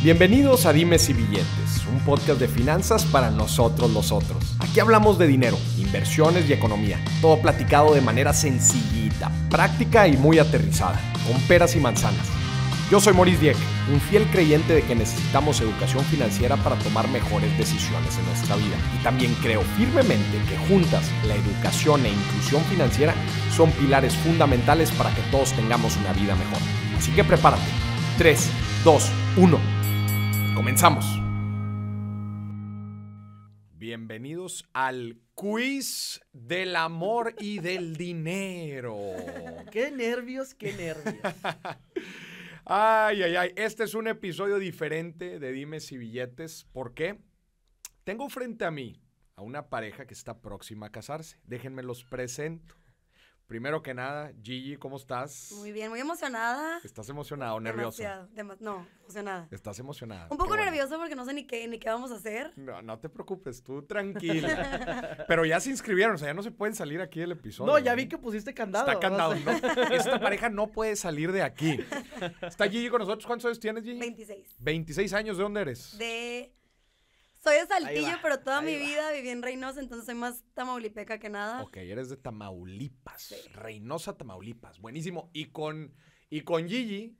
Bienvenidos a Dimes y Billetes, un podcast de finanzas para nosotros los otros. Aquí hablamos de dinero, inversiones y economía, todo platicado de manera sencillita, práctica y muy aterrizada, con peras y manzanas. Yo soy Maurice Dieck, un fiel creyente de que necesitamos educación financiera para tomar mejores decisiones en nuestra vida. Y también creo firmemente que juntas la educación e inclusión financiera son pilares fundamentales para que todos tengamos una vida mejor. Así que prepárate. 3, 2, 1. Comenzamos. Bienvenidos al quiz del amor y del dinero. qué nervios, qué nervios. ay, ay, ay. Este es un episodio diferente de Dimes y Billetes. ¿Por qué? Tengo frente a mí a una pareja que está próxima a casarse. Déjenme los presento. Primero que nada, Gigi, ¿cómo estás? Muy bien, muy emocionada. ¿Estás emocionada o nerviosa? Demasiado, no, emocionada. ¿Estás emocionada? Un poco nervioso nerviosa porque no sé ni qué, ni qué vamos a hacer. No, no te preocupes, tú tranquila. Pero ya se inscribieron, o sea, ya no se pueden salir aquí del episodio. No, ya vi que pusiste candado. Está candado, Esta pareja no puede salir de aquí. Está Gigi con nosotros. ¿Cuántos años tienes, Gigi? 26. 26 años, ¿de dónde eres? De soy de Saltillo, pero toda mi vida viví en Reynosa, entonces soy más tamaulipeca que nada. Ok, eres de Tamaulipas. Reynosa, Tamaulipas. Buenísimo. Y con, y con Gigi.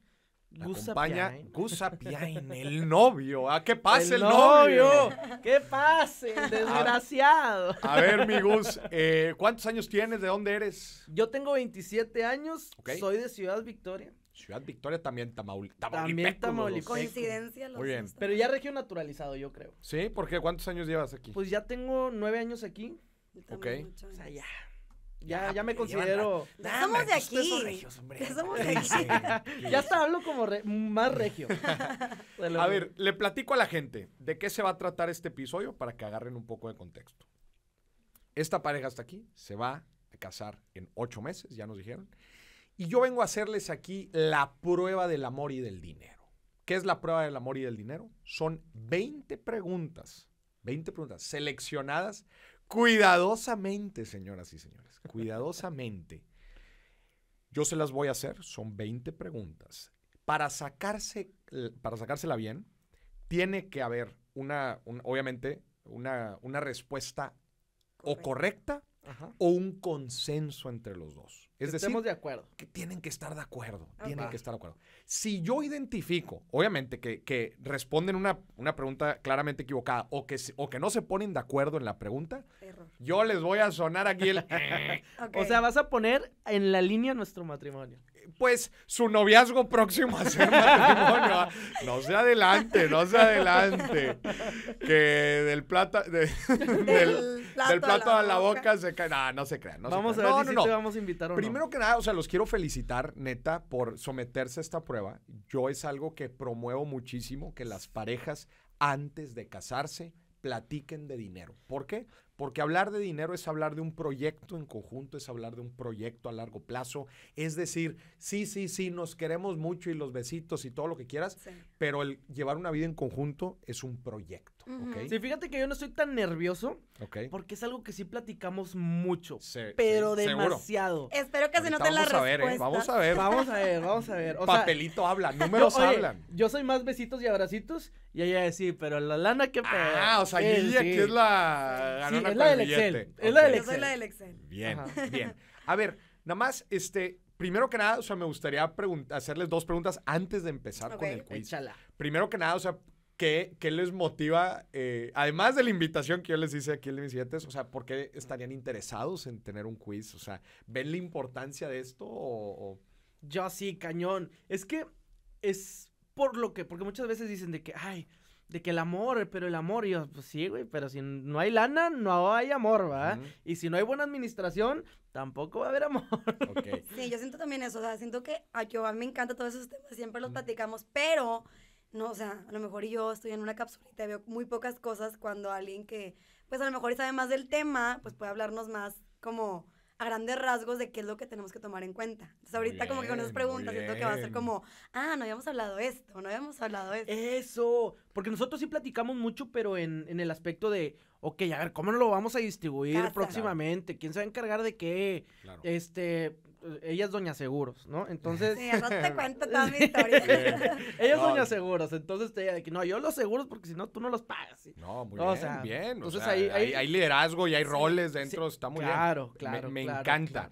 La acompaña el novio. ¡Ah, qué pase el, novio? ¿Qué pase, ah, desgraciado? A, ver, mi Gus, eh, ¿cuántos años tienes? ¿De dónde eres? Yo tengo 27 años, soy de Ciudad Victoria. Ciudad Victoria también Tamaul También Tamaulipas. Coincidencia. Muy bien. Pero ya regio naturalizado, yo creo. Sí, ¿Por qué? ¿cuántos años llevas aquí? Pues ya tengo nueve años aquí. Ok. O sea, ya. Ya, me considero. Pues, ya somos de aquí. Somos regios, Somos de aquí. ya hasta hablo como más regio. a ver, le platico a la gente de qué se va a tratar este episodio para que agarren un poco de contexto. Esta pareja hasta aquí se va a casar en ocho meses, ya nos dijeron. Y yo vengo a hacerles aquí la prueba del amor y del dinero. ¿Qué es la prueba del amor y del dinero? Son 20 preguntas, 20 preguntas seleccionadas cuidadosamente, señoras y señores, cuidadosamente. Yo se las voy a hacer, son 20 preguntas. Para, para sacársela bien, tiene que haber una, obviamente, una, respuesta o correcta o un consenso entre los dos. Es de acuerdo. Que tienen que estar de acuerdo. tienen que estar de acuerdo. Si yo identifico, obviamente, que, responden una, pregunta claramente equivocada o que, no se ponen de acuerdo en la pregunta, yo les voy a sonar aquí el. Eh". O sea, vas a poner en la línea nuestro matrimonio. Pues su noviazgo próximo a ser matrimonio. no se adelante, no se adelante. Que del plata. del plato, del plato a la, boca. se cae. No, no se crean. No vamos a ver si te vamos a invitar o Primero que nada, o sea, los quiero felicitar, neta, por someterse a esta prueba. Yo es algo que promuevo muchísimo, que las parejas antes de casarse platiquen de dinero. ¿Por qué? Porque hablar de dinero es hablar de un proyecto en conjunto, es hablar de un proyecto a largo plazo. Es decir, sí, sí, sí, nos queremos mucho y los besitos y todo lo que quieras, pero el llevar una vida en conjunto es un proyecto. Sí, fíjate que yo no estoy tan nervioso porque es algo que sí platicamos mucho, pero demasiado. Espero que se noten las ¿eh? respuestas. Ver, Vamos a ver, vamos a ver, vamos a ver. Papelito habla, números hablan. Yo soy más besitos y abracitos y ella sí, pero la lana que... Ah, o sea, Guilla, eh, que es la es la del Excel. Es la del Excel. Bien, bien. A ver, nada más, este, primero que nada, o sea, me gustaría hacerles dos preguntas antes de empezar con el quiz. Primero que nada, o sea, ¿qué, les motiva, eh, además de la invitación que yo les hice aquí en mis siguientes, o sea, por qué estarían interesados en tener un quiz? O sea, ¿ven la importancia de esto Yo sí, cañón. Es que es por lo que, porque muchas veces dicen de que, ay, de que el amor, pero el amor, yo, pues sí, güey, pero si no hay lana, no hay amor, ¿va? Y si no hay buena administración, tampoco va a haber amor. sí, yo siento también eso, o sea, siento que a yo, me encanta todos esos temas, siempre los platicamos, pero, no, o sea, a lo mejor yo estoy en una capsulita y veo muy pocas cosas cuando alguien que, pues a lo mejor sabe más del tema, pues puede hablarnos más como a grandes rasgos de qué es lo que tenemos que tomar en cuenta. Entonces ahorita como que con esas preguntas siento que va a ser como, ah, no habíamos hablado esto, no habíamos hablado esto. Eso, porque nosotros sí platicamos mucho, pero en, el aspecto de, ok, a ver, ¿cómo lo vamos a distribuir próximamente? ¿Quién se va a encargar de qué? Claro. Este, ella es Doña Seguros, ¿no? Entonces. no te cuento toda mi historia. ella es Doña Seguros, entonces diría de que no, yo los seguros porque si no tú no los pagas. No, muy bien, entonces ahí, hay, liderazgo y hay roles dentro, está muy claro, Claro, me, claro. Me encanta.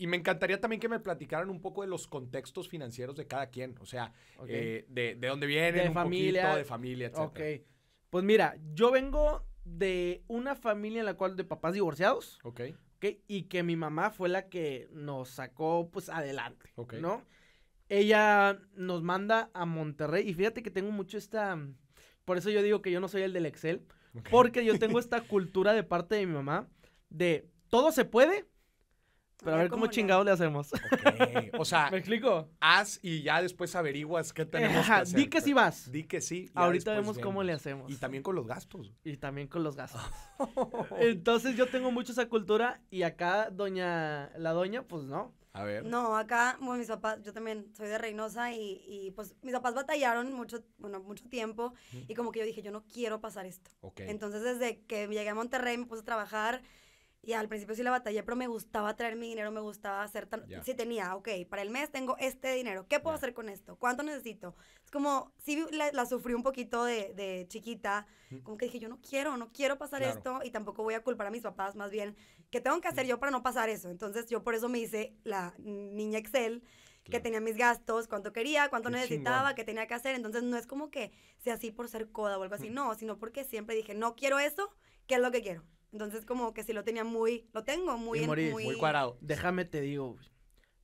Y me encantaría también que me platicaran un poco de los contextos financieros de cada quien, o sea, eh, de, de, dónde vienen, de un familia, poquito, de familia, etc. Ok. Pues mira, yo vengo de una familia en la cual de papás divorciados. Ok y que mi mamá fue la que nos sacó, pues, adelante, ¿no? Ella nos manda a Monterrey y fíjate que tengo mucho esta... Mm, por eso yo digo que yo no soy el del Excel, porque yo tengo esta cultura de parte de mi mamá de todo se puede, pero a ver cómo, chingado chingados le hacemos. O sea, ¿me explico? Haz y ya después averiguas qué tenemos que hacer. Di que sí vas. Di que sí. Ahorita vemos, cómo le hacemos. Y también con los gastos. Y también con los gastos. Entonces yo tengo mucho esa cultura y acá doña, la doña, pues no. A ver. No, acá, bueno, mis papás, yo también soy de Reynosa y, pues mis papás batallaron mucho, bueno, mucho tiempo y como que yo dije, yo no quiero pasar esto. Entonces desde que llegué a Monterrey me puse a trabajar y al principio sí la batalla pero me gustaba traer mi dinero, me gustaba hacer tan... Si tenía, ok, para el mes tengo este dinero, ¿qué puedo hacer con esto? ¿Cuánto necesito? Es como, sí la, sufrí un poquito de, chiquita, como que dije, yo no quiero, no quiero pasar esto y tampoco voy a culpar a mis papás, más bien, ¿qué tengo que hacer yo para no pasar eso? Entonces yo por eso me hice la niña Excel, que tenía mis gastos, cuánto quería, cuánto necesitaba, qué tenía que hacer. Entonces, no es como que sea así por ser coda o algo así, no, sino porque siempre dije, no quiero eso, ¿qué es lo que quiero? Entonces, como que si lo tenía muy, lo tengo muy... muy... muy cuadrado. Déjame te digo,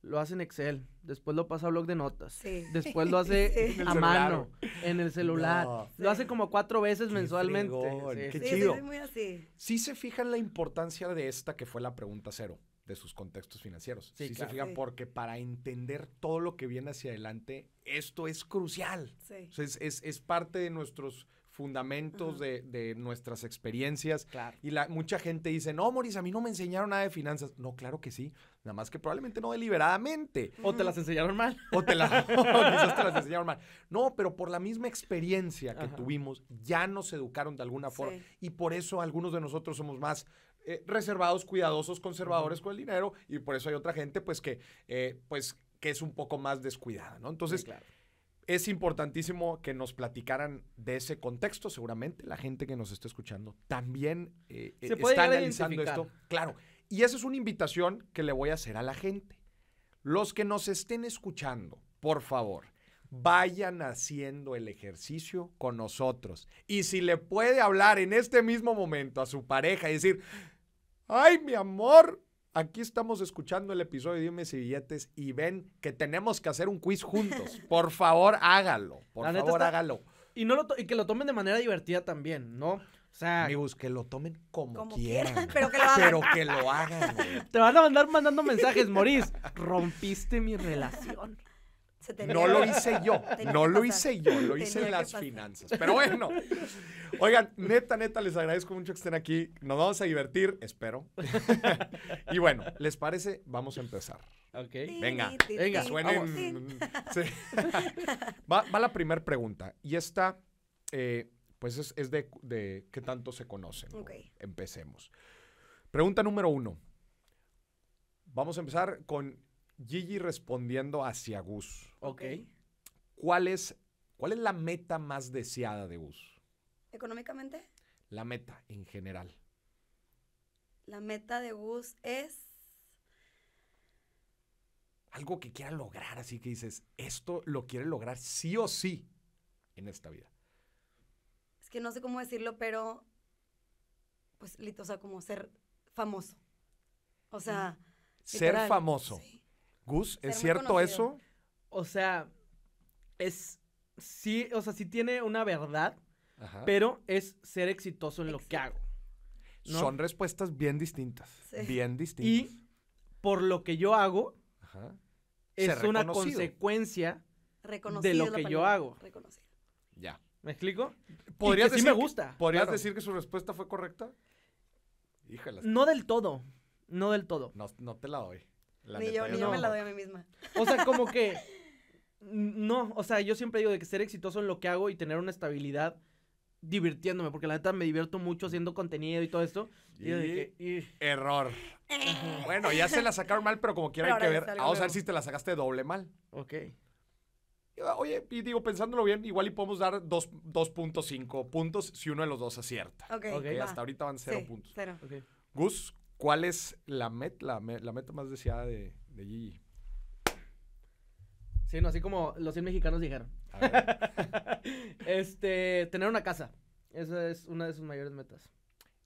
lo hace en Excel, después lo pasa a blog de notas, sí. después lo hace a mano, en el celular, lo hace como cuatro veces mensualmente. qué chido. Muy así. Sí se fijan la importancia de esta que fue la pregunta cero de sus contextos financieros. Sí, se fijan porque para entender todo lo que viene hacia adelante, esto es crucial. O es parte de nuestros fundamentos de, nuestras experiencias. Y la, mucha gente dice, no, Moris, a mí no me enseñaron nada de finanzas. No, claro que sí. Nada más que probablemente no deliberadamente. O te las enseñaron mal. O te, las enseñaron mal. No, pero por la misma experiencia que tuvimos, ya nos educaron de alguna forma. Y por eso algunos de nosotros somos más eh, reservados, cuidadosos, conservadores con el dinero. Y por eso hay otra gente, pues, que, eh, pues, que es un poco más descuidada, ¿no? Entonces, claro es importantísimo que nos platicaran de ese contexto. Seguramente la gente que nos está escuchando también eh, eh, está analizando esto. Claro. Y esa es una invitación que le voy a hacer a la gente. Los que nos estén escuchando, por favor, vayan haciendo el ejercicio con nosotros. Y si le puede hablar en este mismo momento a su pareja y decir, ay, mi amor, Aquí estamos escuchando el episodio de Dime si billetes y ven que tenemos que hacer un quiz juntos. Por favor, hágalo. Por favor, hágalo. Y, no que lo tomen de manera divertida también, ¿no? O sea, amigos, que lo tomen como, quieran, Pero que lo hagan. Te van a mandar mandando mensajes, Morís. Rompiste mi relación no lo hice yo, no lo hice yo, lo hice las finanzas. Pero bueno, oigan, neta, neta, les agradezco mucho que estén aquí. Nos vamos a divertir, espero. y bueno, ¿les parece? Vamos a empezar. Ok. Venga, venga, suenen. va, la primera pregunta. Y esta, eh, pues es, de, qué tanto se conocen. Empecemos. Pregunta número uno. Vamos a empezar con Gigi respondiendo hacia Gus. Ok. ¿Cuál es, cuál es la meta más deseada de Gus? ¿Económicamente? La meta en general. La meta de Gus es. Algo que quiera lograr, así que dices, esto lo quiere lograr sí o sí en esta vida. Es que no sé cómo decirlo, pero. Pues, lito, o sea, como ser famoso. O sea. Ser famoso. Gus, ¿es cierto eso? O sea, es. Sí, o sea, sí tiene una verdad, pero es ser exitoso en lo que hago. Son respuestas bien distintas. Bien distintas. Y por lo que yo hago, es una consecuencia de lo que yo hago. Ya. ¿Me explico? ¿Podrías decir sí me gusta. ¿Podrías decir que su respuesta fue correcta? No del todo. No del todo. No, no te la doy ni yo, me la doy a mí misma. O sea, como que. No, o sea, yo siempre digo de que ser exitoso en lo que hago y tener una estabilidad divirtiéndome, porque la neta me divierto mucho haciendo contenido y todo esto. Y, Error. bueno, ya se la sacaron mal, pero como quiera hay que ver. Vamos a ver si te la sacaste doble mal. Ok. Ah, oye, y digo, pensándolo bien, igual y podemos dar 2.5 puntos si uno de los dos acierta. Ok. okay. Hasta ahorita van 0 puntos. Cero. Gus, ¿Cuál es la meta, la, meta más deseada de, de, Gigi? Sí, no, así como los 100 mexicanos dijeron. este, tener una casa. Esa es una de sus mayores metas.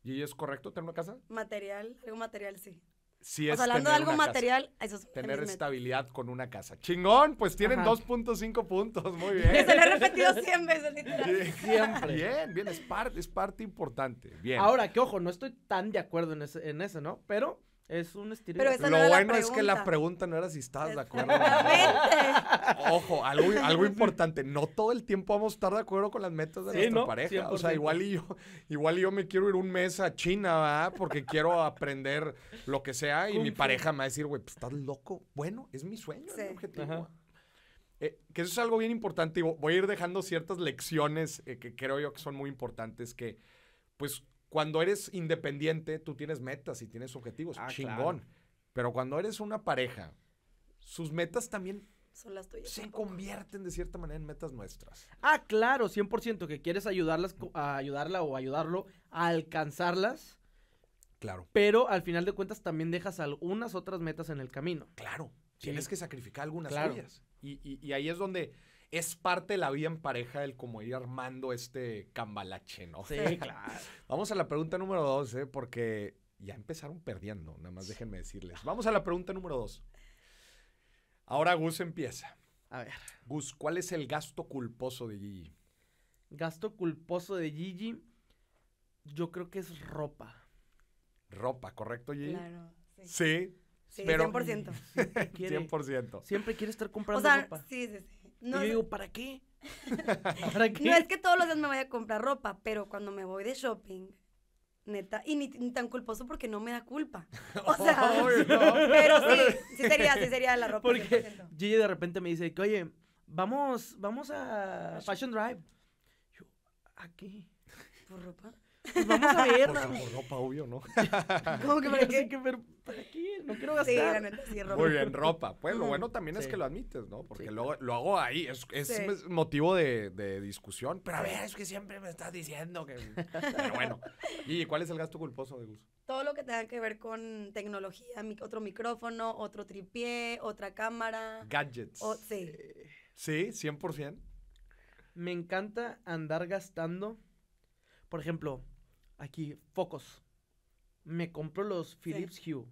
¿Gigi es correcto tener una casa? Material, algo material, sí si es hablando de algo material, eso tener estabilidad con una casa. Chingón, pues tienen 2.5 puntos, muy bien. se lo he repetido 100 veces, Siempre. Bien, bien, es parte, es parte importante. Bien. Ahora, que ojo, no estoy tan de acuerdo en, ese, en eso, ¿no? Pero es un estilo. Pero esa no Lo bueno es que la pregunta no era si estás de acuerdo. Ojo, algo, importante. No todo el tiempo vamos a estar de acuerdo con las metas de nuestra pareja. O sea, igual y yo, igual y yo me quiero ir un mes a China, ¿verdad? Porque quiero aprender lo que sea. Y mi pareja me va a decir, güey, pues estás loco. Bueno, es mi sueño, es mi objetivo. Eh, que eso es algo bien importante y voy a ir dejando ciertas lecciones eh, que creo yo que son muy importantes que, pues, cuando eres independiente, tú tienes metas y tienes objetivos. Ah, Chingón. Pero cuando eres una pareja, sus metas también son las Se convierten de cierta manera en metas nuestras. Ah, claro, 100% que quieres ayudarlas a ayudarla o ayudarlo a alcanzarlas. Claro. Pero al final de cuentas también dejas algunas otras metas en el camino. Claro. Tienes que sacrificar algunas claro. tuyas. y, ahí es donde es parte de la vida en pareja el como ir armando este cambalache, ¿no? Sí, claro. Vamos a la pregunta número dos, ¿eh? porque ya empezaron perdiendo, nada más déjenme decirles. Vamos a la pregunta número dos. Ahora Gus empieza. A ver. Gus, ¿cuál es el gasto culposo de Gigi? Gasto culposo de Gigi, yo creo que es ropa. Ropa, ¿correcto, Gigi? Claro, sí. Sí. 100%. 100%. Siempre quiere estar comprando o sea, ropa. Sí, sí, sí yo digo, ¿para qué? No es que todos los días me vaya a comprar ropa, pero cuando me voy de shopping, neta, y ni, tan culposo porque no me da culpa. O sea, pero sí, sí sería, sí la ropa. Porque Gigi de repente me dice que, oye, vamos, vamos a Fashion Drive. Yo, ¿a ¿Por ropa? Pues vamos a ver. Por, ropa, obvio, ¿no? ¿Cómo que para qué? ¿Para No quiero gastar. Sí, la ropa. Muy bien, ropa. Pues lo bueno también es que lo admites, ¿no? Porque luego lo, hago ahí. Es, motivo de, discusión. Pero a ver, es que siempre me estás diciendo que. Pero bueno. ¿Y cuál es el gasto culposo de Gus? Todo lo que tenga que ver con tecnología, otro micrófono, otro tripié, otra cámara. Gadgets. sí. Sí, 100%. Me encanta andar gastando por ejemplo, aquí, focos. Me compro los Philips Hue.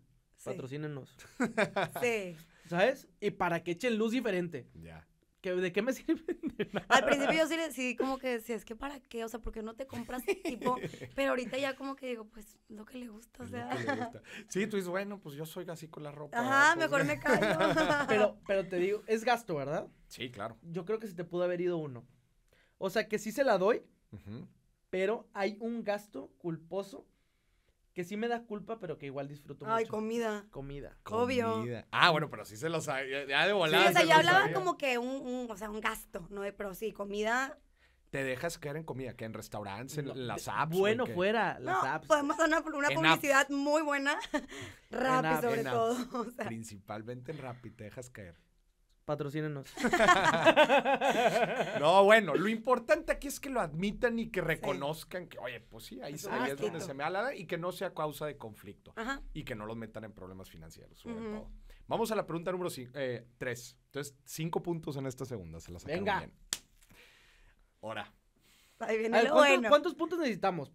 Patrocínenos. Sí. ¿Sabes? Y para que echen luz diferente. Ya. ¿De qué me sirven? Al principio yo sí, como que decía, es que para qué, o sea, porque no te compras este tipo, pero ahorita ya como que digo, pues lo que le gusta, o sea. Sí, tú dices, bueno, pues yo soy así con la ropa. Ajá, pues, mejor me callo. pero, pero te digo, es gasto, ¿verdad? Sí, claro. Yo creo que se te pudo haber ido uno. O sea, que sí se la doy, Ajá pero hay un gasto culposo que sí me da culpa, pero que igual disfruto mucho. Ay, comida. Comida. Obvio. Ah, bueno, pero sí se los eh, Ya de volada. Sí, o sea, ya hablaba como que un, o sea, un gasto, ¿no? Pero sí, comida. ¿Te dejas caer en comida? ¿Que en restaurantes, en las apps? Bueno, fuera, las no, apps. Podemos hacer una, publicidad muy buena. Rappi, sobre todo. Principalmente en Rappi, te dejas caer. Patrocínenos. no, bueno, lo importante aquí es que lo admitan y que reconozcan que, oye, pues sí, ahí, es donde se me alada y que no sea causa de conflicto y que no los metan en problemas financieros, sobre todo. Vamos a la pregunta número eh, tres. Entonces, cinco puntos en esta segunda, se las sacaron bien. Ahora. Ahí viene ¿cuántos, puntos necesitamos?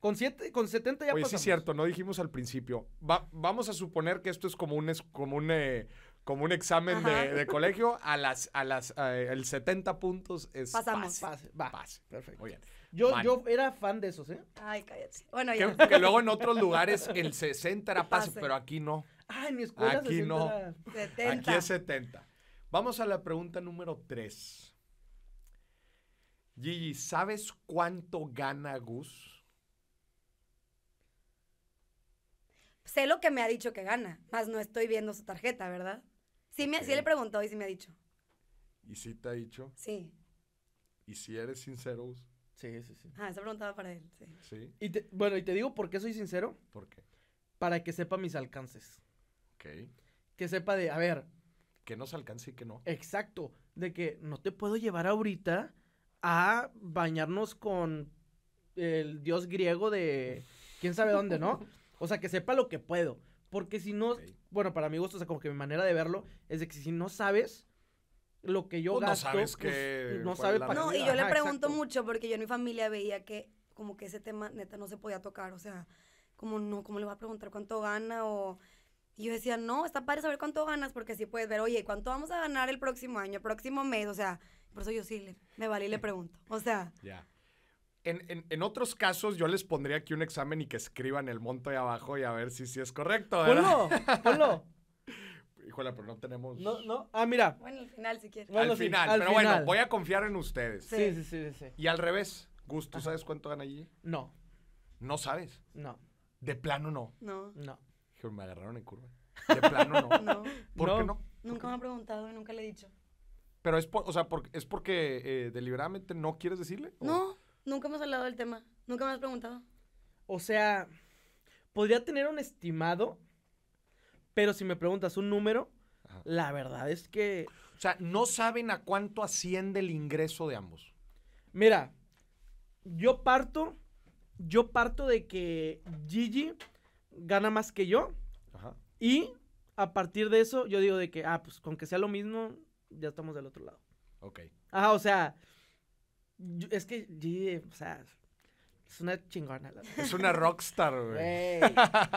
Con, siete, con 70 ya Oye, sí es cierto, no dijimos al principio. vamos a suponer que esto es como un, es como un eh, como un examen de, colegio, a las, a las, eh, el 70 puntos es Pase, pase. perfecto. Yo, yo era fan de esos, ¿eh? Ay, cállate. Bueno, ya. Que, luego en otros lugares el 60 era pase, pero aquí no. Ah, en mi escuela Aquí no. 70. Aquí es 70. Vamos a la pregunta número 3. Gigi, ¿sabes cuánto gana Gus? Sé lo que me ha dicho que gana, más no estoy viendo su tarjeta, ¿verdad? Sí, me, le preguntó y sí me ha dicho. ¿Y sí te ha dicho? Sí. ¿Y si eres sincero? Sí, sí, sí. Ah, esa preguntaba para él, sí. Sí. Y bueno, y te digo por qué soy sincero. ¿Por qué? Para que sepa mis alcances. Ok. Que sepa de, a ver. Que se alcance y que no. Exacto. De que no te puedo llevar ahorita a bañarnos con el dios griego de quién sabe dónde, ¿no? O sea, que sepa lo que puedo. Porque si no, bueno, para mi gusto, o sea, como que mi manera de verlo es de que si no sabes lo que yo pues gasto, pues, no sabes que no y yo le pregunto mucho porque yo en mi familia veía que como que ese tema neta no se podía tocar, o sea, como no, ¿cómo le va a preguntar cuánto gana o y yo decía, "No, está padre saber cuánto ganas porque así puedes ver, oye, ¿cuánto vamos a ganar el próximo año, el próximo mes?" O sea, por eso yo sí le, me vale y le pregunto. O sea, ya. En, en, en, otros casos, yo les pondría aquí un examen y que escriban el monto ahí abajo y a ver si, si es correcto. ¿verdad? Ponlo, ponlo. Híjole, pero no tenemos. No, no. Ah, mira. Bueno, al final, si quieres. al final, pero bueno, voy a confiar en ustedes. Sí, sí, sí. sí, Y al revés, Gusto ¿tú sabes cuánto gana allí? No. ¿No sabes? No. ¿De plano no? No. No. me agarraron en curva. ¿De plano no? no. ¿Por qué no? Nunca me ha preguntado y nunca le he dicho. Pero es, por, o sea, por, es porque eh, deliberadamente no quieres decirle? No. Nunca hemos hablado del tema. Nunca me has preguntado. O sea, podría tener un estimado, pero si me preguntas un número, la verdad es que. O sea, no saben a cuánto asciende el ingreso de ambos. Mira, yo parto. Yo parto de que Gigi gana más que yo. Ajá. Y a partir de eso, yo digo de que, ah, pues con que sea lo mismo, ya estamos del otro lado. Ok. Ajá, o sea, es que G, o sea, es una chingona. La es una rockstar, güey.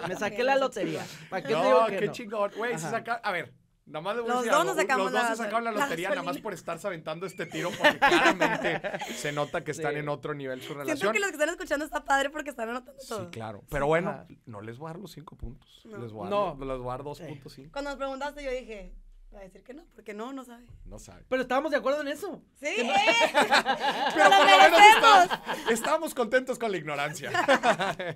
Me saqué la lotería. ¿Para qué te digo que qué chingón. Güey, se saca. A ver, Nada más los dos nos sacamos los dos se sacaron la lotería, nada más por estarse aventando este tiro, porque claramente se nota que están en otro nivel su relación. Siento que los que están escuchando está padre porque están anotando todo. Sí, claro. Pero bueno, no les voy a dar los cinco puntos. No. Les voy a dar, no. les voy a dar dos puntos, Cuando nos preguntaste, yo dije, Va a decir que no, porque no, no sabe. No sabe. Pero estábamos de acuerdo en eso. Sí. Pero estamos, contentos con la ignorancia.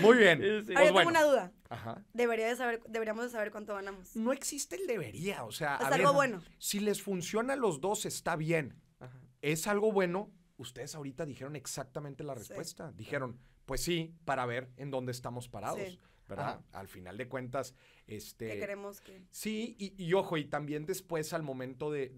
Muy bien. Ahora, pues tengo una duda. Ajá. Debería de saber, deberíamos de saber cuánto ganamos. No existe el debería, o sea. algo bueno. Si les funciona a los dos, está bien. Es algo bueno. Ustedes ahorita dijeron exactamente la respuesta. Dijeron, pues sí, para ver en dónde estamos parados. ¿verdad? Al final de cuentas, este... queremos Sí, y, ojo, y también después al momento de,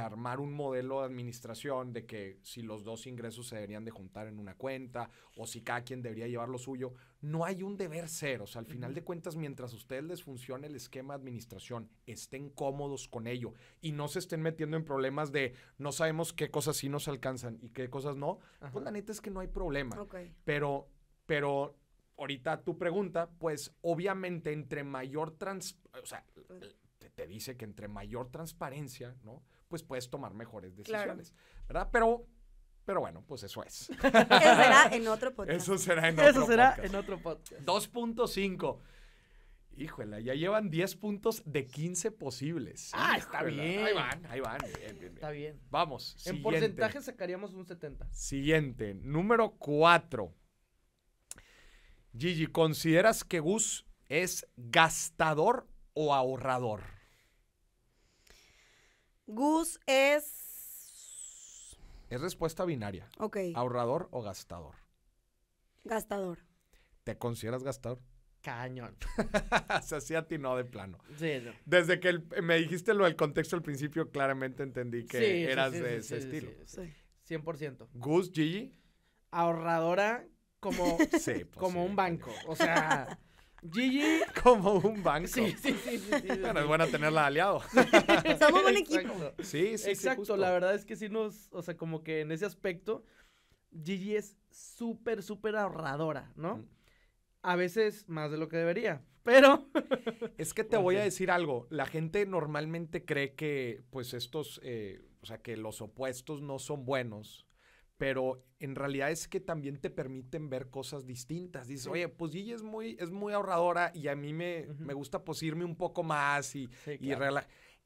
armar un modelo de administración, de que si los dos ingresos se deberían de juntar en una cuenta, o si cada quien debería llevar lo suyo, no hay un deber ser, o sea, al final de cuentas, mientras ustedes les funcione el esquema de administración, estén cómodos con ello y no se estén metiendo en problemas de no sabemos qué cosas sí nos alcanzan y qué cosas no, pues la neta es que no hay problema. Okay. Pero, pero ahorita tu pregunta, pues obviamente entre mayor trans, o sea, te, dice que entre mayor transparencia, ¿no? Pues puedes tomar mejores decisiones, ¿verdad? Pero pero bueno, pues eso es. Eso será en otro podcast. Eso será en otro eso será podcast. en 2.5. Híjole, ya llevan 10 puntos de 15 posibles. Ah, está bien. Ahí van, ahí van. está bien. Vamos. En porcentaje sacaríamos un 70. Siguiente, número 4. Gigi, ¿consideras que Gus es gastador o ahorrador? Gus es... Es respuesta binaria. Ok. ¿Ahorrador o gastador? Gastador. ¿Te consideras gastador? Cañón. o sea, sí atinó de plano. Sí, no. Desde que me dijiste lo del contexto al principio, claramente entendí que eras de ese estilo. Sí, 100%. Gus, Gigi. Ahorradora como, pues un banco. O sea, Gigi. Como un banco. Sí, sí, sí. bueno, es bueno tenerla aliado. Estamos buen equipo. Sí, sí. Exacto, la verdad es que sí nos, o sea, como que en ese aspecto, Gigi es súper, súper ahorradora, ¿no? Mm. A veces más de lo que debería. Pero. es que te voy a decir algo. La gente normalmente cree que, pues, estos. Eh, o sea, que los opuestos no son buenos pero en realidad es que también te permiten ver cosas distintas. Dices, oye, pues Gigi es muy, es muy ahorradora y a mí me, me gusta posirme un poco más y,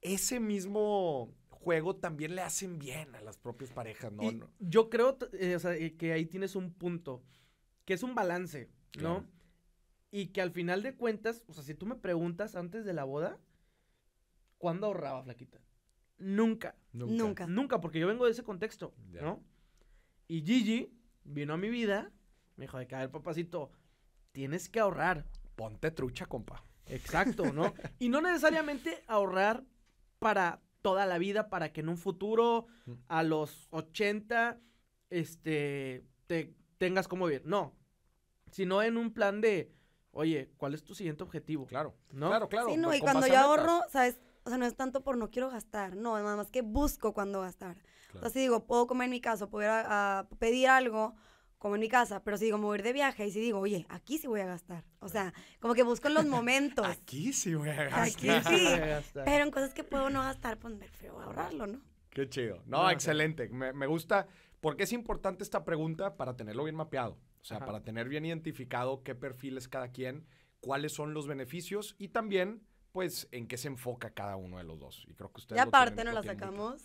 Ese mismo juego también le hacen bien a las propias parejas, ¿no? yo creo eh, eh, que ahí tienes un punto, que es un balance, ¿no? Y que al final de cuentas, o sea, si tú me preguntas antes de la boda, ¿cuándo ahorraba, Flaquita? Nunca. Nunca. Nunca, porque yo vengo de ese contexto, ¿no? Y Gigi vino a mi vida, me dijo, de caer a papacito, tienes que ahorrar. Ponte trucha, compa. Exacto, ¿no? y no necesariamente ahorrar para toda la vida, para que en un futuro, mm. a los 80, este, te tengas como bien. No, sino en un plan de, oye, ¿cuál es tu siguiente objetivo? Claro, ¿no? claro, claro. Sí, no, pues y cuando yo ahorro, ¿sabes? O sea, no es tanto por no quiero gastar, no, nada más que busco cuando gastar. Entonces, si digo, puedo comer en mi casa, poder pedir algo, como en mi casa, pero si digo, mover de viaje, y si digo, oye, aquí sí voy a gastar. O sea, como que busco en los momentos. aquí sí voy a gastar. Aquí sí. pero en cosas que puedo no gastar, pues me feo ahorrarlo, ¿no? Qué chido. No, excelente. Me, me, gusta, porque es importante esta pregunta para tenerlo bien mapeado. O sea, para tener bien identificado qué perfil es cada quien, cuáles son los beneficios y también, pues, en qué se enfoca cada uno de los dos. Y creo que ustedes. aparte, nos la sacamos?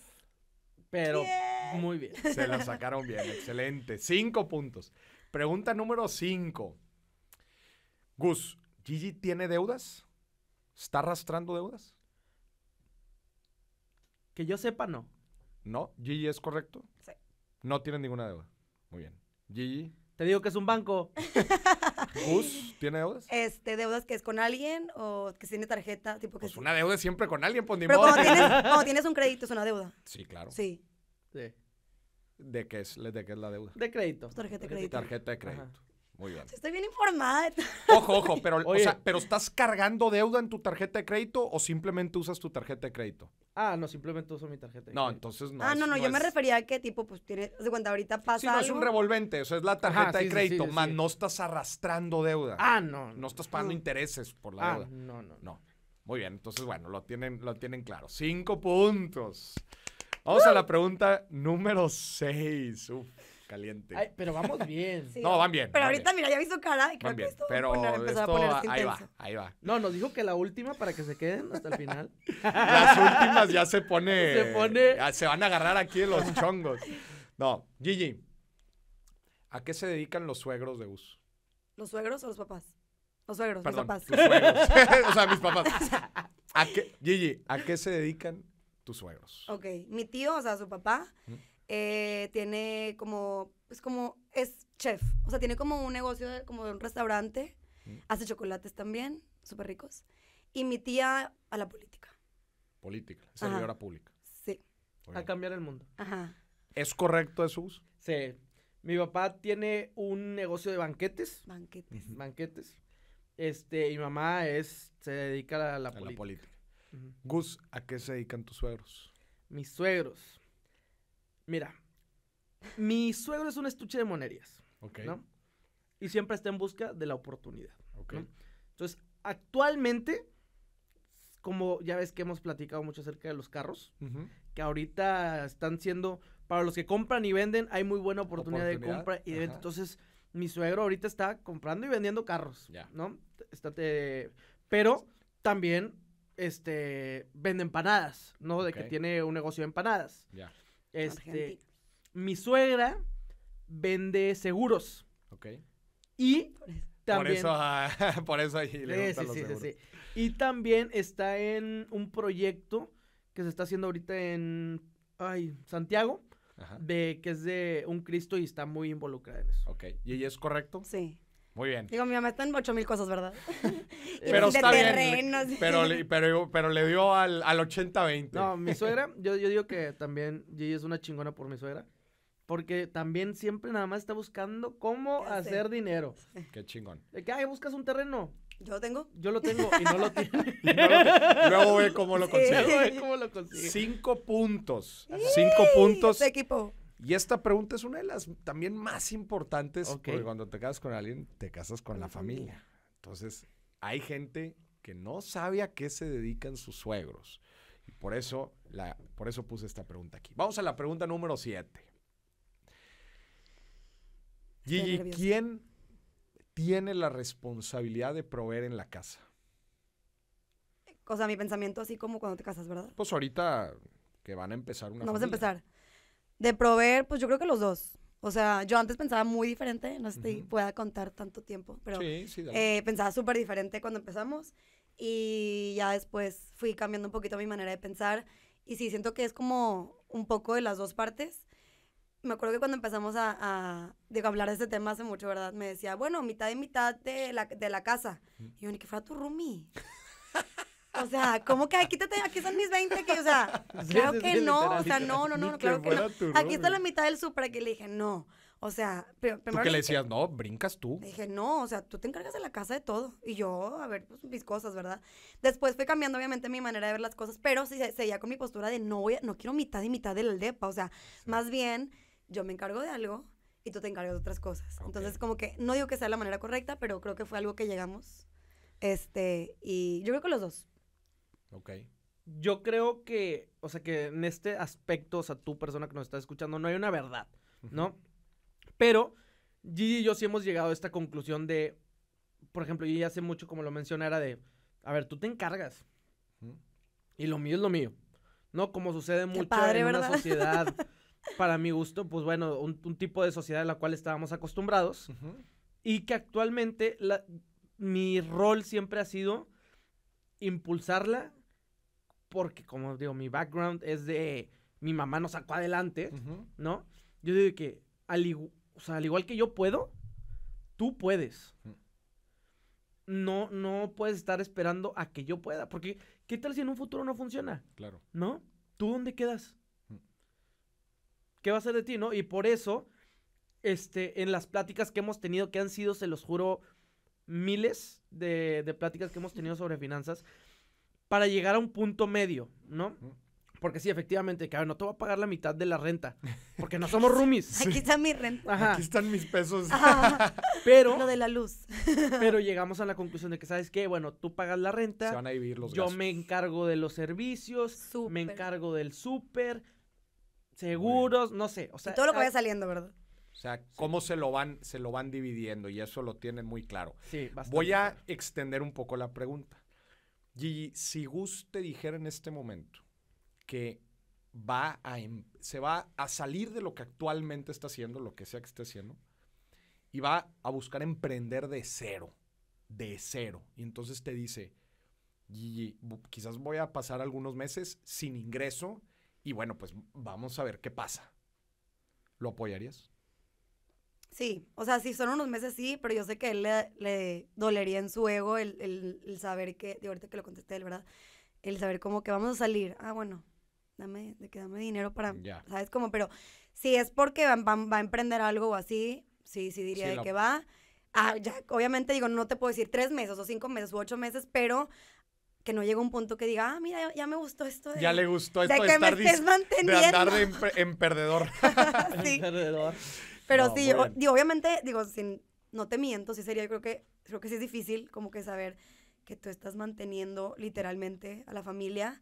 Pero muy bien. Se la sacaron bien, excelente. Cinco puntos. Pregunta número cinco. Gus, ¿Gigi tiene deudas? ¿Está arrastrando deudas? Que yo sepa, no. No, Gigi es correcto. Sí. No tiene ninguna deuda. Muy bien. Gigi. Te digo que es un banco. tiene deudas? Este, deudas que es con alguien o que tiene tarjeta, tipo que Pues una deuda siempre con alguien, pues ni modo. cuando tienes, tienes un crédito es una deuda. Sí, claro. Sí, Sí. ¿De qué es, de qué es la deuda? De crédito. tarjeta de crédito. Tarjeta de crédito. Muy bien. Estoy bien informada. Ojo, ojo, pero, o sea, pero ¿estás cargando deuda en tu tarjeta de crédito o simplemente usas tu tarjeta de crédito? Ah, no, simplemente uso mi tarjeta. No, entonces no. Ah, no, no, yo me refería a que tipo, pues tiene, de cuenta ahorita pasa. Sí, no es un revolvente, o sea, es la tarjeta de crédito, más no estás arrastrando deuda. Ah, no. No estás pagando intereses por la ah, No, no, no. Muy bien, entonces bueno, lo tienen, lo tienen claro. Cinco puntos. Vamos a la pregunta número seis. Uf. Caliente. Ay, pero vamos bien. no, van bien. Pero ahorita, mira, ya vi su cara y creo que esto pero va a poner, ahí va, ahí va. No, nos dijo que la última para que se queden hasta el final. Las últimas ya se pone. Se pone. Se van a agarrar aquí los chongos. No, Gigi, ¿a qué se dedican los suegros de Uso? ¿Los suegros o los papás? Los suegros, mis papás. Tus suegros. o sea, mis papás. ¿A qué, Gigi, ¿a qué se dedican tus suegros? Ok, mi tío, o sea, su papá. Eh, tiene como, es como, es chef, o sea, tiene como un negocio, como de un restaurante, mm. hace chocolates también, súper ricos. Y mi tía a la política. Política, servidora pública. Sí. A cambiar el mundo. Ajá. ¿Es correcto, eso? Sí. Mi papá tiene un negocio de banquetes. Banquetes. Banquetes. Este, y mamá es, se dedica a la, a la política. Gus, ¿a qué se dedican tus suegros? Mis suegros. Mira, mi suegro es un estuche de monerías. ¿no? Y siempre está en busca de la oportunidad. Ok. Entonces, actualmente, como ya ves que hemos platicado mucho acerca de los carros, que ahorita están siendo, para los que compran y venden, hay muy buena oportunidad, de compra y de venta. Entonces, mi suegro ahorita está comprando y vendiendo carros, ¿no? Pero también, este, vende empanadas, ¿no? De que tiene un negocio de empanadas. Ya. Este, Mi suegra vende seguros. Ok. Y también... Por eso, ah, por eso ahí sí, sí, sí, Y también está en un proyecto que se está haciendo ahorita en ay, Santiago, de que es de un Cristo y está muy involucrada en eso. Ok. ¿Y es correcto? Sí. Muy bien. Digo, mi mamá está en ocho mil cosas, ¿verdad? pero está bien. Pero, pero, pero le dio al, al 80-20. No, mi suegra, yo, yo digo que también Gigi es una chingona por mi suegra. Porque también siempre nada más está buscando cómo hacer dinero. Qué chingón. De qué? buscas un terreno. ¿Yo lo tengo? Yo lo tengo y no lo tiene. luego ve cómo lo consigo Luego ve cómo lo consigue. Cinco puntos. Cinco puntos. equipo. Y esta pregunta es una de las también más importantes, porque cuando te casas con alguien, te casas con la familia. Entonces, hay gente que no sabe a qué se dedican sus suegros. Y por eso, la, por eso puse esta pregunta aquí. Vamos a la pregunta número 7. ¿Y ¿quién tiene la responsabilidad de proveer en la casa? O sea, mi pensamiento así como cuando te casas, ¿verdad? Pues ahorita que van a empezar una. vamos a empezar de proveer, pues yo creo que los dos. O sea, yo antes pensaba muy diferente, no sé pueda contar tanto tiempo, pero eh, pensaba súper diferente cuando empezamos y ya después fui cambiando un poquito mi manera de pensar y sí, siento que es como un poco de las dos partes. Me acuerdo que cuando empezamos a, a hablar de este tema hace mucho, ¿verdad? Me decía, bueno, mitad y mitad de la, de la casa. Y yo, ni que fuera tu roomie. O sea, ¿cómo que Aquí están mis 20. o sea, claro que no. o sea, no, no, no, claro que, no. aquí está la mitad del súper. Aquí le dije, no. O sea, primero. ¿Tú que le decías, no, brincas tú. Dije, no, o sea, tú te encargas de la casa de todo. Y yo, a ver, pues mis cosas, ¿verdad? Después fue cambiando, obviamente, mi manera de ver las cosas, pero sí, seguía con mi postura de no, voy a, no quiero mitad y mitad del DEPA. O sea, más bien, yo me encargo de algo y tú te encargas de otras cosas. Entonces, como que no digo que sea la manera correcta, pero creo que fue algo que llegamos. Este, y yo creo que los dos. Ok. Yo creo que, o sea, que en este aspecto, o sea, tú, persona que nos está escuchando, no hay una verdad, ¿no? Pero Gigi y yo sí hemos llegado a esta conclusión de, por ejemplo, Gigi hace mucho, como lo mencioné, era de, a ver, tú te encargas. Y lo mío es lo mío. ¿No? Como sucede mucho en una sociedad, para mi gusto, pues bueno, un, tipo de sociedad a la cual estábamos acostumbrados. Y que actualmente mi rol siempre ha sido impulsarla, porque como digo, mi background es de mi mamá nos sacó adelante, ¿no? Yo digo que al, o sea, al igual que yo puedo, tú puedes. Mm. No, no puedes estar esperando a que yo pueda, porque ¿qué tal si en un futuro no funciona? Claro. ¿No? ¿Tú dónde quedas? Mm. ¿Qué va a ser de ti, no? Y por eso, este, en las pláticas que hemos tenido, que han sido, se los juro, miles de, pláticas que hemos tenido sobre finanzas para llegar a un punto medio, ¿no? Porque sí, efectivamente, que ah, no te voy a pagar la mitad de la renta, porque no somos roomies. Aquí está mi renta. Aquí están mis pesos. pero lo de la luz. pero llegamos a la conclusión de que sabes qué, bueno, tú pagas la renta. Se van a vivir los Yo me encargo de los servicios, me encargo del súper, seguros, no sé, o sea, todo lo que ah, vaya saliendo, ¿verdad? O sea, cómo se lo van, se lo van dividiendo y eso lo tienen muy claro. Sí, Voy a extender un poco la pregunta. Gigi, si Gus te dijera en este momento que va a, em, se va a salir de lo que actualmente está haciendo, lo que sea que esté haciendo, y va a buscar emprender de cero, de cero. Y entonces te dice, Gigi, quizás voy a pasar algunos meses sin ingreso y bueno, pues vamos a ver qué pasa. ¿Lo apoyarías? Sí, o sea, sí son unos meses sí, pero yo sé que él le, dolería en su ego el, saber que, de ahorita que lo contesté él, ¿verdad? El saber como que vamos a salir. Ah, bueno, dame, que dame dinero para, ¿sabes? cómo? pero si es porque va, va, a emprender algo o así, sí, sí diría de que va. Ah, ya, obviamente digo, no te puedo decir tres meses o cinco meses o ocho meses, pero que no llegue un punto que diga, ah, mira, ya, me gustó esto. De, ya le gustó esto de, que estar me estés manteniendo. De andar en perdedor. sí. en perdedor. Pero sí, obviamente, digo, sin, no te miento, sí sería, yo creo que, creo que sí es difícil como que saber que tú estás manteniendo literalmente a la familia,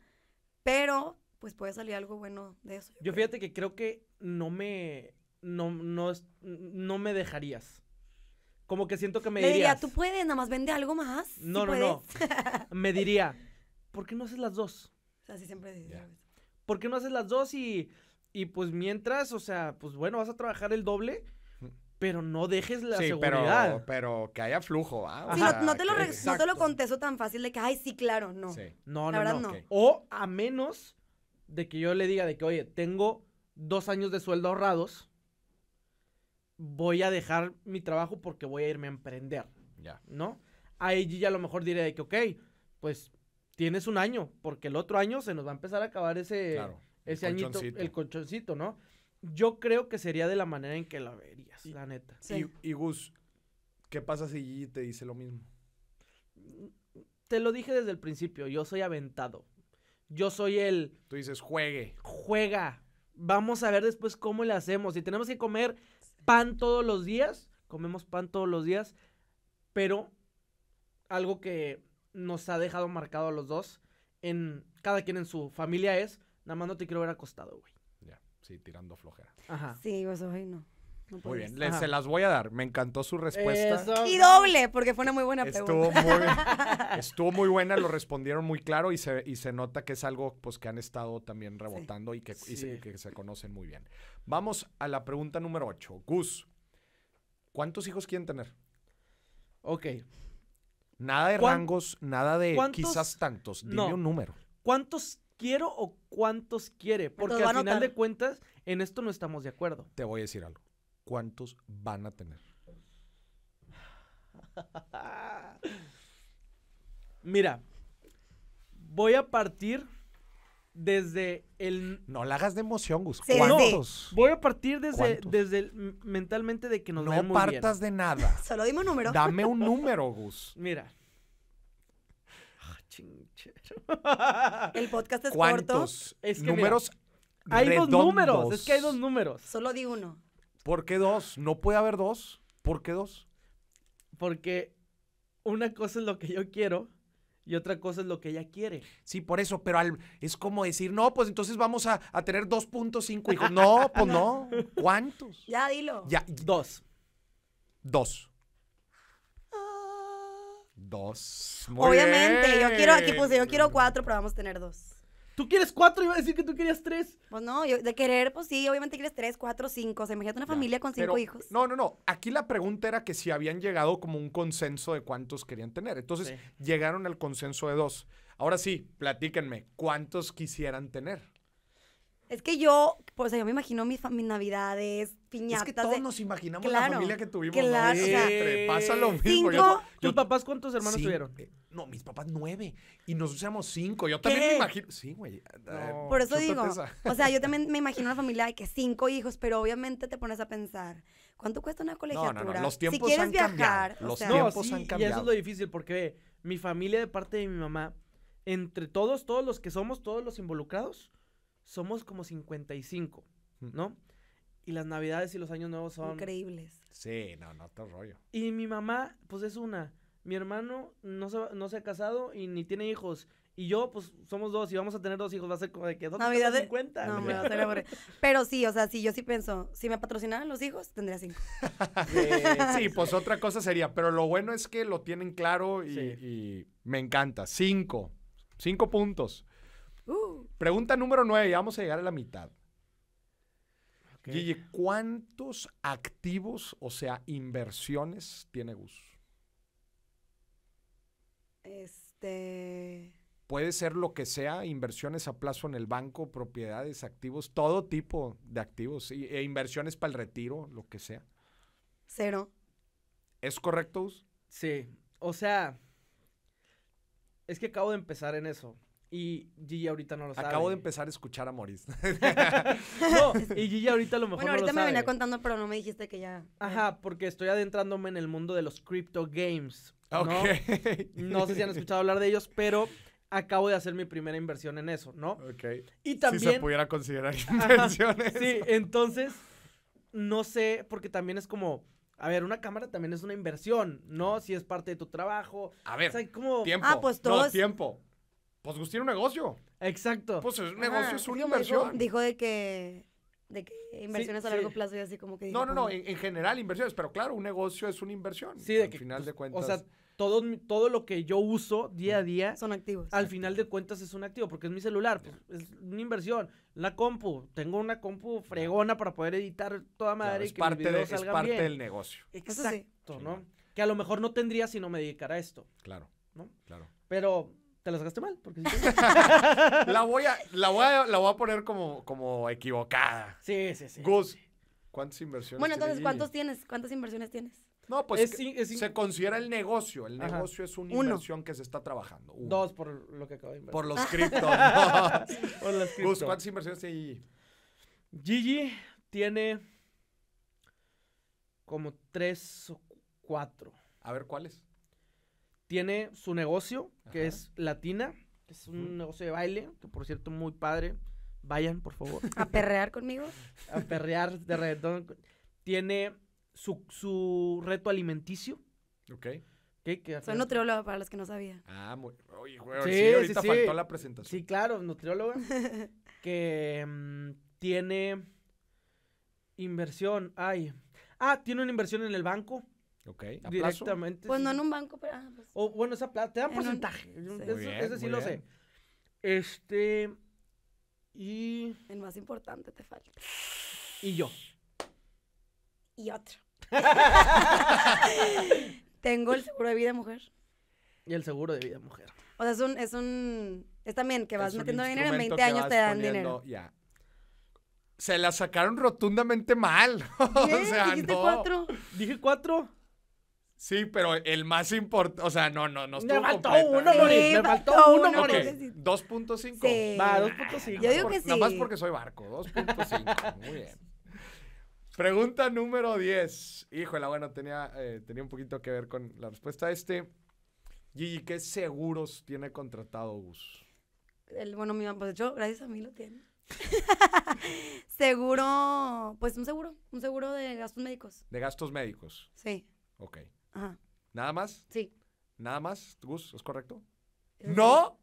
pero pues puede salir algo bueno de eso. Yo, fíjate que creo que no me, no, no, no me dejarías. Como que siento que me, dirías, diría, tú puedes, nada más vende algo más. No, no, no. me diría, ¿por qué no haces las dos? O sea, así siempre dices. ¿Por qué no haces las dos y y pues mientras, o sea, pues bueno, vas a trabajar el doble, pero no dejes la seguridad. Pero, pero que haya flujo, ¿ah? no, te lo no, lo contesto tan fácil de que, ay, sí, claro, no. Sí. No, no, no. O a menos de que yo le diga de que, oye, tengo dos años de sueldo ahorrados, voy a dejar mi trabajo porque voy a irme a emprender. Ya. ¿No? Ahí ya a lo mejor diré de que, ok, pues tienes un año, porque el otro año se nos va a empezar a acabar ese, claro ese añito, el colchoncito, ¿no? Yo creo que sería de la manera en que la verías, la neta. Y, y, Gus, ¿qué pasa si te dice lo mismo? Te lo dije desde el principio, yo soy aventado. Yo soy el... Tú dices, juegue. Juega. Vamos a ver después cómo le hacemos. Si tenemos que comer pan todos los días, comemos pan todos los días, pero algo que nos ha dejado marcado a los dos, en cada quien en su familia es, Nada más no te quiero ver acostado, güey. Ya, sí, tirando flojera. Ajá. Sí, pues no. muy bien, se las voy a dar. Me encantó su respuesta. Y doble, porque fue una muy buena estuvo pregunta. estuvo muy buena, lo respondieron muy claro y se, nota que es algo pues, que han estado también rebotando y, que, se, que se conocen muy bien. Vamos a la pregunta número 8. Gus, ¿cuántos hijos quieren tener? Ok. Nada de rangos, nada de quizás tantos. Dime un número. ¿Cuántos quiero o cuántos quiere. Porque al final de cuentas, en esto no estamos de acuerdo. Te voy a decir algo. ¿Cuántos van a tener? Mira, voy a partir desde el... No la hagas de emoción, Gus. ¿Cuántos? voy a partir desde, desde el, mentalmente de que nos No partas de nada. Solo dime un número. Dame un número, Gus. Mira. El podcast es corto. Es números hay dos números, es que hay dos números. Solo di uno. ¿Por qué dos? No puede haber dos. ¿Por qué dos? Porque una cosa es lo que yo quiero y otra cosa es lo que ella quiere. Sí, por eso, pero es como decir, no, pues entonces vamos a, tener 2.5 hijos. No, pues no. ¿Cuántos? Ya, dilo. Ya, dos. Dos. Dos. Obviamente, yo quiero, aquí puse, yo quiero cuatro, pero vamos a tener dos. ¿Tú quieres cuatro? Iba a decir que tú querías tres. Pues no, de querer, pues sí, obviamente quieres tres, cuatro, cinco. O sea, imagínate una familia con cinco hijos. No, no, no. Aquí la pregunta era que si habían llegado como un consenso de cuántos querían tener. Entonces, llegaron al consenso de dos. Ahora sí, platíquenme, ¿cuántos quisieran tener? Es que yo, pues yo me imagino mis, navidades, piñatas. Es que todos nos imaginamos la familia que tuvimos. Claro, ¿no? pasa lo mismo. Cinco, ¿Tus papás cuántos hermanos tuvieron? Eh, no, mis papás nueve. Y nosotros éramos cinco. Yo también me imagino. Sí, güey. por eso digo. O sea, yo también me imagino una familia de que cinco hijos, pero obviamente te pones a pensar. ¿Cuánto cuesta una colegiatura? Los tiempos si quieres viajar, Los tiempos han cambiado. Y eso es lo difícil porque mi familia de parte de mi mamá, entre todos, todos los que somos, todos los involucrados, somos como 55, mm. ¿no? Y las navidades y los años nuevos son... Increíbles. Sí, no, no todo rollo. Y mi mamá, pues es una. Mi hermano no se, no se ha casado y ni tiene hijos. Y yo, pues, somos dos y vamos a tener dos hijos. Va a ser como de que dos Navidad de... No, me va Pero sí, o sea, sí, yo sí pienso, si me patrocinaran los hijos, tendría cinco. Eh, sí, pues otra cosa sería. Pero lo bueno es que lo tienen claro y, y me encanta. Cinco. Cinco puntos. Uh. Pregunta número nueve, ya vamos a llegar a la mitad. ¿cuántos activos, o sea, inversiones tiene Gus? Este. Puede ser lo que sea, inversiones a plazo en el banco, propiedades, activos, todo tipo de activos e inversiones para el retiro, lo que sea. Cero. ¿Es correcto? Gus? Sí. O sea, es que acabo de empezar en eso. Y Gigi ahorita no lo sabe. Acabo de empezar a escuchar a Moris. no, y Gigi ahorita a lo mejor Bueno, ahorita me venía contando, pero no me dijiste que ya. Ajá, porque estoy adentrándome en el mundo de los crypto games. ¿no? No sé si han escuchado hablar de ellos, pero acabo de hacer mi primera inversión en eso, ¿no? Ok. Y también... Si se pudiera considerar inversiones Sí, entonces, no sé, porque también es como... A ver, una cámara también es una inversión, ¿no? Si es parte de tu trabajo. A ver, hay como... tiempo. Ah, pues todos... tiempo pues Gus pues, un negocio. Exacto. Pues un negocio es una inversión. Dijo, de que de que inversiones a largo plazo y así como que... no, no, pues, no, en, general inversiones, pero claro, un negocio es una inversión. Sí, de al final pues, de cuentas. O sea, todo, todo lo que yo uso día a día... Son activos. Al final de cuentas es un activo, porque es mi celular, pues, es una inversión. La compu, tengo una compu fregona para poder editar toda madre y que parte Es parte del negocio. Exacto, ¿no? Que a lo mejor no tendría si no me dedicara a esto. Claro, ¿no? Claro. Pero te las gasté mal. Porque la, voy a, la, voy a, la voy a poner como, como equivocada. Sí, sí, sí. Gus, ¿cuántas inversiones Bueno, entonces, ¿cuántos tienes? ¿Cuántas inversiones tienes? No, pues se considera el negocio. El negocio es una inversión que se está trabajando. Dos, por lo que acabo de invertir. Por los cripto por los criptos. Gus, ¿cuántas inversiones tiene Gigi? Gigi tiene como tres o cuatro. A ver, ¿cuáles? Tiene su negocio, que es Latina, es un negocio de baile, que por cierto, muy padre. Vayan, por favor. ¿A perrear conmigo? A perrear de reggaetón. Tiene su, reto alimenticio. Ok. ¿Qué, Soy nutrióloga para los que no sabía Ah, muy, oye, sí, ahorita faltó la presentación. Sí, claro, nutrióloga que mm, tiene inversión, ay. Ah, tiene una inversión en el banco Ok. Directamente. Pues no en un banco, pero. Ah, pues. o bueno, esa plata. Te dan porcentaje. Sí. Eso, sí lo sé. Este. Y. El más importante te falta. Y yo. Y otro. Tengo el seguro de vida mujer. Y el seguro de vida mujer. O sea, es un. Es, un, es también que vas metiendo dinero en 20 años te dan dinero. Se la sacaron rotundamente mal. o sea, ¿Dijiste cuatro? Dije cuatro. Sí, pero el más importante, o sea, no, no, no estuvo Me faltó uno, Moris, me faltó, uno, Moris. 2.5. Va, 2.5. Yo digo que sí. Nada más porque soy barco, 2.5, muy bien. Pregunta número 10. Híjole, bueno, tenía, eh, tenía un poquito que ver con la respuesta a este. Gigi, ¿qué seguros tiene contratado Gus? El, bueno, mi pues yo, gracias a mí lo tiene. seguro, pues un seguro, un seguro de gastos médicos. De gastos médicos. Sí. Ok. Ajá. ¿Nada más? Sí. ¿Nada más, Gus? ¿Es correcto? ¡No!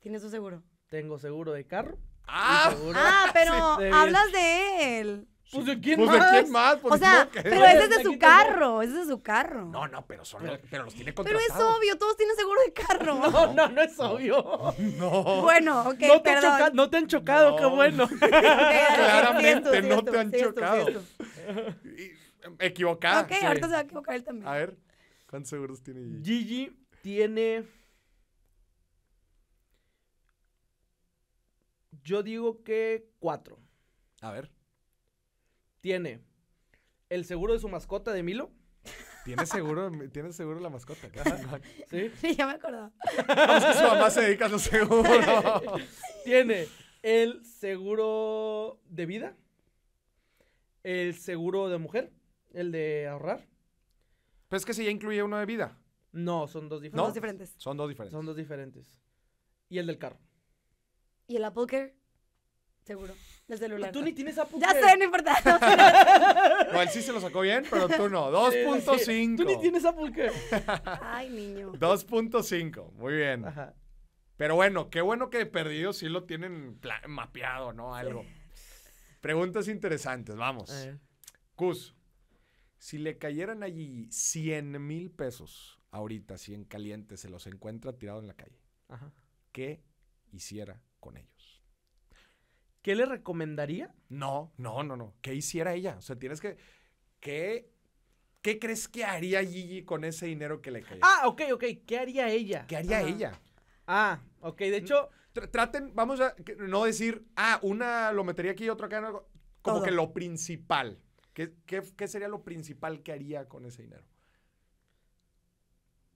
¿Tienes un seguro? Tengo seguro de carro. ¡Ah! ah, pero hablas de él. Pues de quién pues más. De quién más o pues, sea, pero ese es de su carro, ese es de su carro. No, no, pero, son, pero los tiene contratados. Pero es obvio, todos tienen seguro de carro. No, no, no es obvio. No. Bueno, ok, no te Han chocado, no te han chocado, qué bueno. Claramente no te han chocado. Equivocada. Ok, ahorita se va a equivocar él también. A ver, ¿cuántos seguros tiene Gigi? Gigi tiene. Yo digo que cuatro. A ver. Tiene el seguro de su mascota de Milo. Tiene seguro, tiene seguro la mascota. ¿Sí? sí, ya me acordaba. No, su mamá se dedica a los seguros. tiene el seguro de vida, el seguro de mujer el de ahorrar. Pues es que si ya incluye uno de vida. No, son dos diferentes. Son dos diferentes. Son dos diferentes. Y el del carro. ¿Y el Apple Seguro. El celular. Tú ni tienes Apple Ya sé, no importa. No, él sí se lo sacó bien, pero tú no. 2.5. tú ni tienes Apple Ay, niño. 2.5. Muy bien. Pero bueno, qué bueno que perdido sí lo tienen mapeado, ¿no? Algo. Preguntas interesantes, vamos. Cus, si le cayeran allí 100 mil pesos ahorita, si en caliente se los encuentra tirado en la calle, Ajá. ¿qué hiciera con ellos? ¿Qué le recomendaría? No, no, no, no. ¿Qué hiciera ella? O sea, tienes que... ¿Qué, qué crees que haría Gigi con ese dinero que le cayó? Ah, ok, ok. ¿Qué haría ella? ¿Qué haría ella? Ah, ok. De hecho... Mm, traten, vamos a no decir, ah, una lo metería aquí y otra acá. Como que lo principal. ¿Qué, sería lo principal que haría con ese dinero?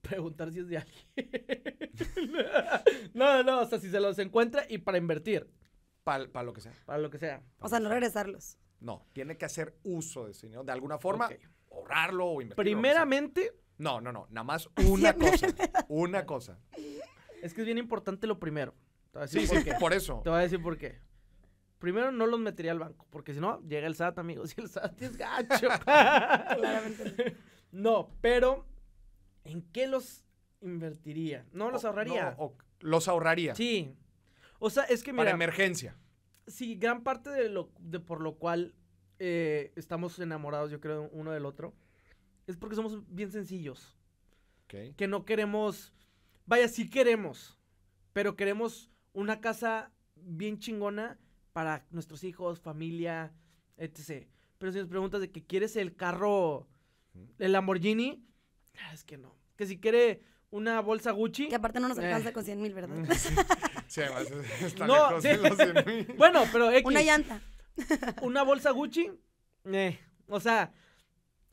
Preguntar si es de alguien. no, no, o sea, si se los encuentra y para invertir. Para lo que sea. Para lo que sea. O sea, no regresarlos. No, tiene que hacer uso de ese dinero. De alguna forma, ahorrarlo o invertirlo. Primeramente. No, no, no. Nada más una cosa. Una cosa. Es que es bien importante lo primero. Sí, sí, por eso. Te voy a decir por qué primero no los metería al banco, porque si no, llega el SAT, amigos, y el SAT es gacho. No, pero ¿en qué los invertiría? No, los ahorraría. los ahorraría. Sí. O sea, es que mira. Para emergencia. Sí, gran parte de lo por lo cual eh, estamos enamorados, yo creo, uno del otro, es porque somos bien sencillos. Que no queremos. Vaya, sí queremos, pero queremos una casa bien chingona para nuestros hijos, familia, etc. Pero si nos preguntas de que quieres el carro, el Lamborghini, ah, es que no. Que si quiere una bolsa Gucci. Que aparte no nos alcanza eh. con 100 mil, ¿verdad? Sí, además no, mil. Bueno, pero Una llanta. una bolsa Gucci, eh, o sea...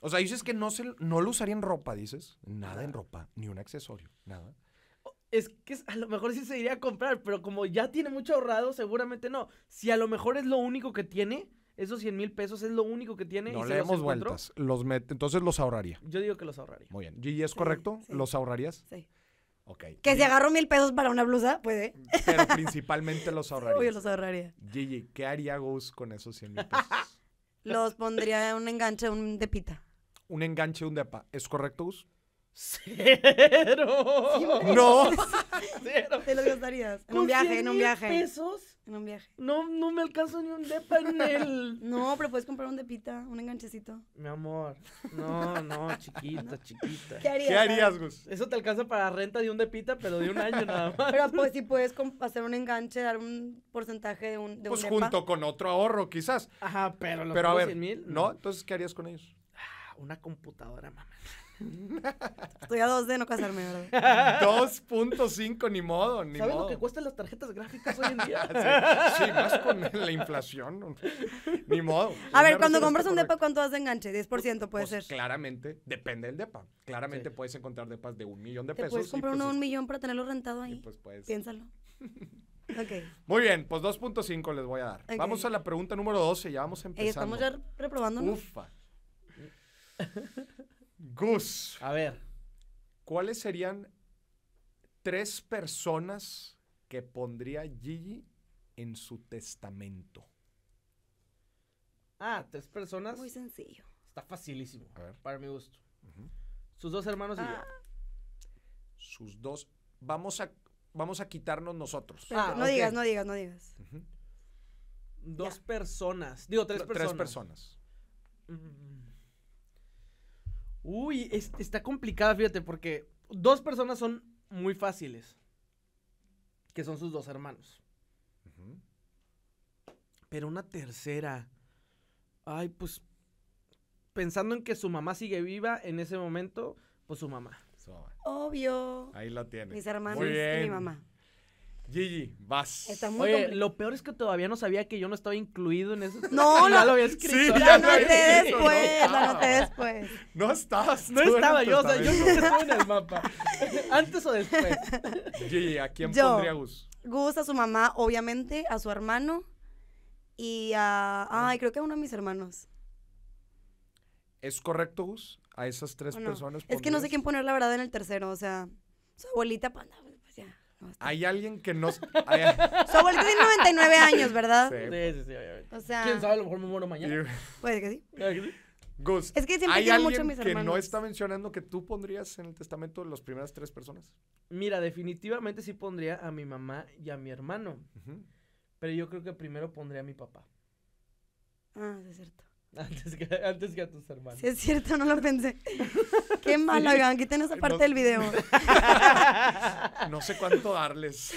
O sea, dices que no, se, no lo usaría en ropa, dices. Nada en ropa, ni un accesorio, nada es que a lo mejor sí se iría a comprar, pero como ya tiene mucho ahorrado, seguramente no. Si a lo mejor es lo único que tiene, esos 100 mil pesos es lo único que tiene. No y le demos vueltas. Los Entonces los ahorraría. Yo digo que los ahorraría. Muy bien. Gigi, ¿es correcto? ¿Los ahorrarías? Sí. Ok. Que si agarro mil pesos para una blusa, puede. Pero principalmente los ahorraría. Oye, los ahorraría. Gigi, ¿qué haría Gus con esos 100 mil pesos? los pondría un enganche, un depita. Un enganche, un depa. ¿Es correcto, Gus? Cero. no. Cero. Te lo gastarías. En un viaje, en un viaje. pesos? En un viaje. No, no me alcanzo ni un depa en el. No, pero puedes comprar un depita, un enganchecito. Mi amor. No, no, chiquita, chiquita. ¿Qué harías? ¿Qué harías, Gus? Eso te alcanza para la renta de un depita, pero de un año nada más. Pero pues si puedes hacer un enganche, dar un porcentaje de un. De pues junto con otro ahorro, quizás. Ajá, pero los pero, a ver, mil. No. no, entonces, ¿qué harías con ellos? Ah, una computadora, mamá. Estoy a 2 de no casarme, ¿verdad? 2.5, ni modo, ni modo. Sabes lo que cuestan las tarjetas gráficas hoy en día? sí, más con la inflación. ni modo. A ver, cuando compras un depa, ¿cuánto das de enganche? 10% puede pues, ser. Claramente, depende del depa. Claramente puedes encontrar depas de un millón de pesos. Puedes comprar pues uno de un millón para tenerlo rentado ahí. pues, puedes. Piénsalo. Okay. Muy bien, pues 2.5 les voy a dar. Vamos a la pregunta número 12, ya vamos empezando. estamos ya reprobando. Ufa. A ver. ¿Cuáles serían tres personas que pondría Gigi en su testamento? Ah, tres personas. Muy sencillo. Está facilísimo. Para mi gusto. Sus dos hermanos y ah. Sus dos. Vamos a, vamos a quitarnos nosotros. ah, no digas, no digas, no digas. Dos personas. Digo, tres personas. Tres personas. Mm. Uy, está complicada, fíjate, porque dos personas son muy fáciles, que son sus dos hermanos. Pero una tercera, ay, pues pensando en que su mamá sigue viva en ese momento, pues su mamá. Obvio. Ahí la tiene. Mis hermanos y mi mamá. Gigi, vas. Oye, lo peor es que todavía no sabía que yo no estaba incluido en eso. No, no ya lo había escrito. Sí, no anoté después, no la después. No estás, No estaba yo, o sea, yo nunca estuve en el mapa. Antes o después. Gigi, ¿a quién pondría Gus? Gus a su mamá, obviamente, a su hermano y a... Ay, creo que a uno de mis hermanos. ¿Es correcto, Gus? A esas tres personas. Es que no sé quién poner la verdad en el tercero, o sea, su abuelita, panda, pues, hay alguien que no... Hay... Su abuelito tiene 99 años, ¿verdad? Sí, sí, sí, obviamente. O sea... ¿Quién sabe? A lo mejor me muero mañana. Puede que sí. Gus, es que siempre ¿hay alguien mucho mis que no está mencionando que tú pondrías en el testamento las primeras tres personas? Mira, definitivamente sí pondría a mi mamá y a mi hermano. Pero yo creo que primero pondría a mi papá. Ah, es cierto. Antes que, antes que a tus hermanos. es cierto, no lo pensé. Qué malo, hagan. quiten esa parte del video. no sé cuánto darles.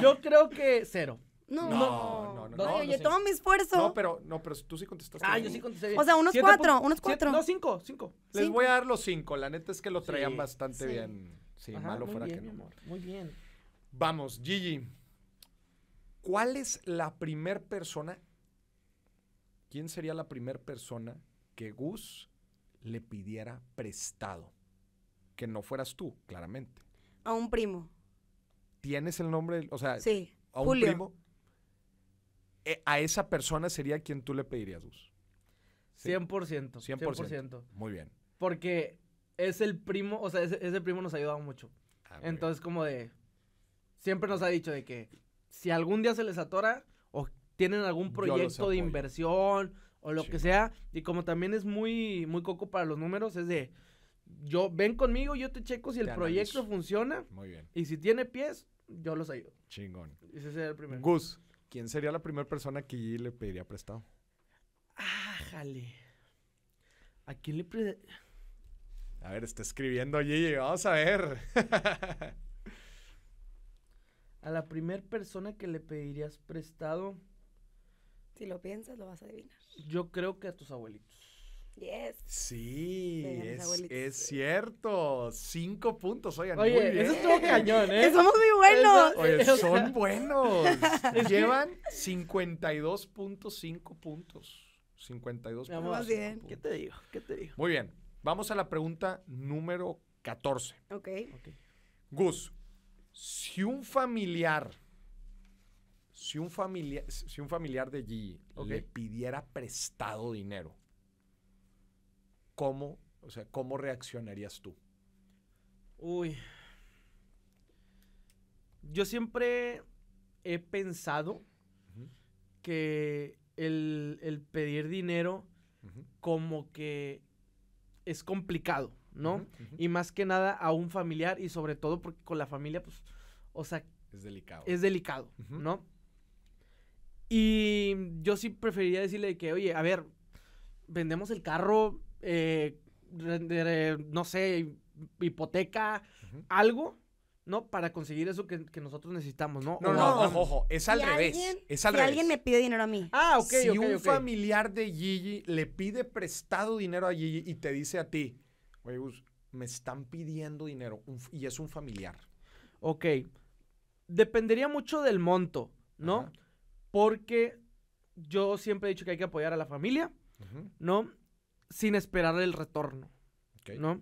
Yo creo que cero. No, no, no. no, no mi esfuerzo. No, pero, no, pero tú sí contestaste. Ah, yo sí contesté. O sea, unos cuatro, unos cuatro. no, cinco, cinco. Les voy a dar los cinco. La neta es que lo traían bastante bien. Sí, malo fuera que no. Amor. Muy bien. Vamos, Gigi. ¿Cuál es la primer persona ¿quién sería la primera persona que Gus le pidiera prestado? Que no fueras tú, claramente. A un primo. ¿Tienes el nombre? O sea, sí, a un primo. Eh, a esa persona sería quien tú le pedirías Gus. 100%, 100%. Muy bien. Porque es el primo, o sea, ese, primo nos ha ayudado mucho. Ah, Entonces, como de, siempre nos ha dicho de que si algún día se les atora, tienen algún proyecto de inversión o lo que sea. Y como también es muy, muy coco para los números, es de yo ven conmigo, yo te checo si el proyecto funciona. Muy bien. Y si tiene pies, yo los ayudo. Chingón. Ese sería el primero. Gus, ¿quién sería la primera persona que le pediría prestado? Ah, ¿A quién le A ver, está escribiendo Gigi, vamos a ver. a la primera persona que le pedirías prestado. Si lo piensas, lo vas a adivinar. Yo creo que a tus abuelitos. Yes. Sí, es, es, cierto. Cinco puntos, oigan. Oye, muy bien. eso cañón, ¿eh? somos muy buenos. oye, son buenos. Llevan 52.5 puntos. 52 puntos. bien. ¿Qué te digo? ¿Qué te digo? Muy bien. Vamos a la pregunta número 14. Ok. okay. Gus, si un familiar si un, si un familiar de Gigi le pidiera prestado dinero, ¿cómo, o sea, ¿cómo reaccionarías tú? Uy. Yo siempre he pensado que el, pedir dinero como que es complicado, ¿no? y más que nada a un familiar y sobre todo porque con la familia, pues, o sea... Es delicado. Es delicado, ¿no? Y yo sí preferiría decirle que, oye, a ver, vendemos el carro, eh, no sé, hipoteca, algo, ¿no? Para conseguir eso que, nosotros necesitamos, ¿no? No, no, ojo, es al revés. es al si alguien me pide dinero a mí. Ah, ok, Si un familiar de Gigi le pide prestado dinero a Gigi y te dice a ti, oye, me están pidiendo dinero y es un familiar. Ok. Dependería mucho del monto, ¿no? porque yo siempre he dicho que hay que apoyar a la familia, ¿no? Sin esperar el retorno, ¿no?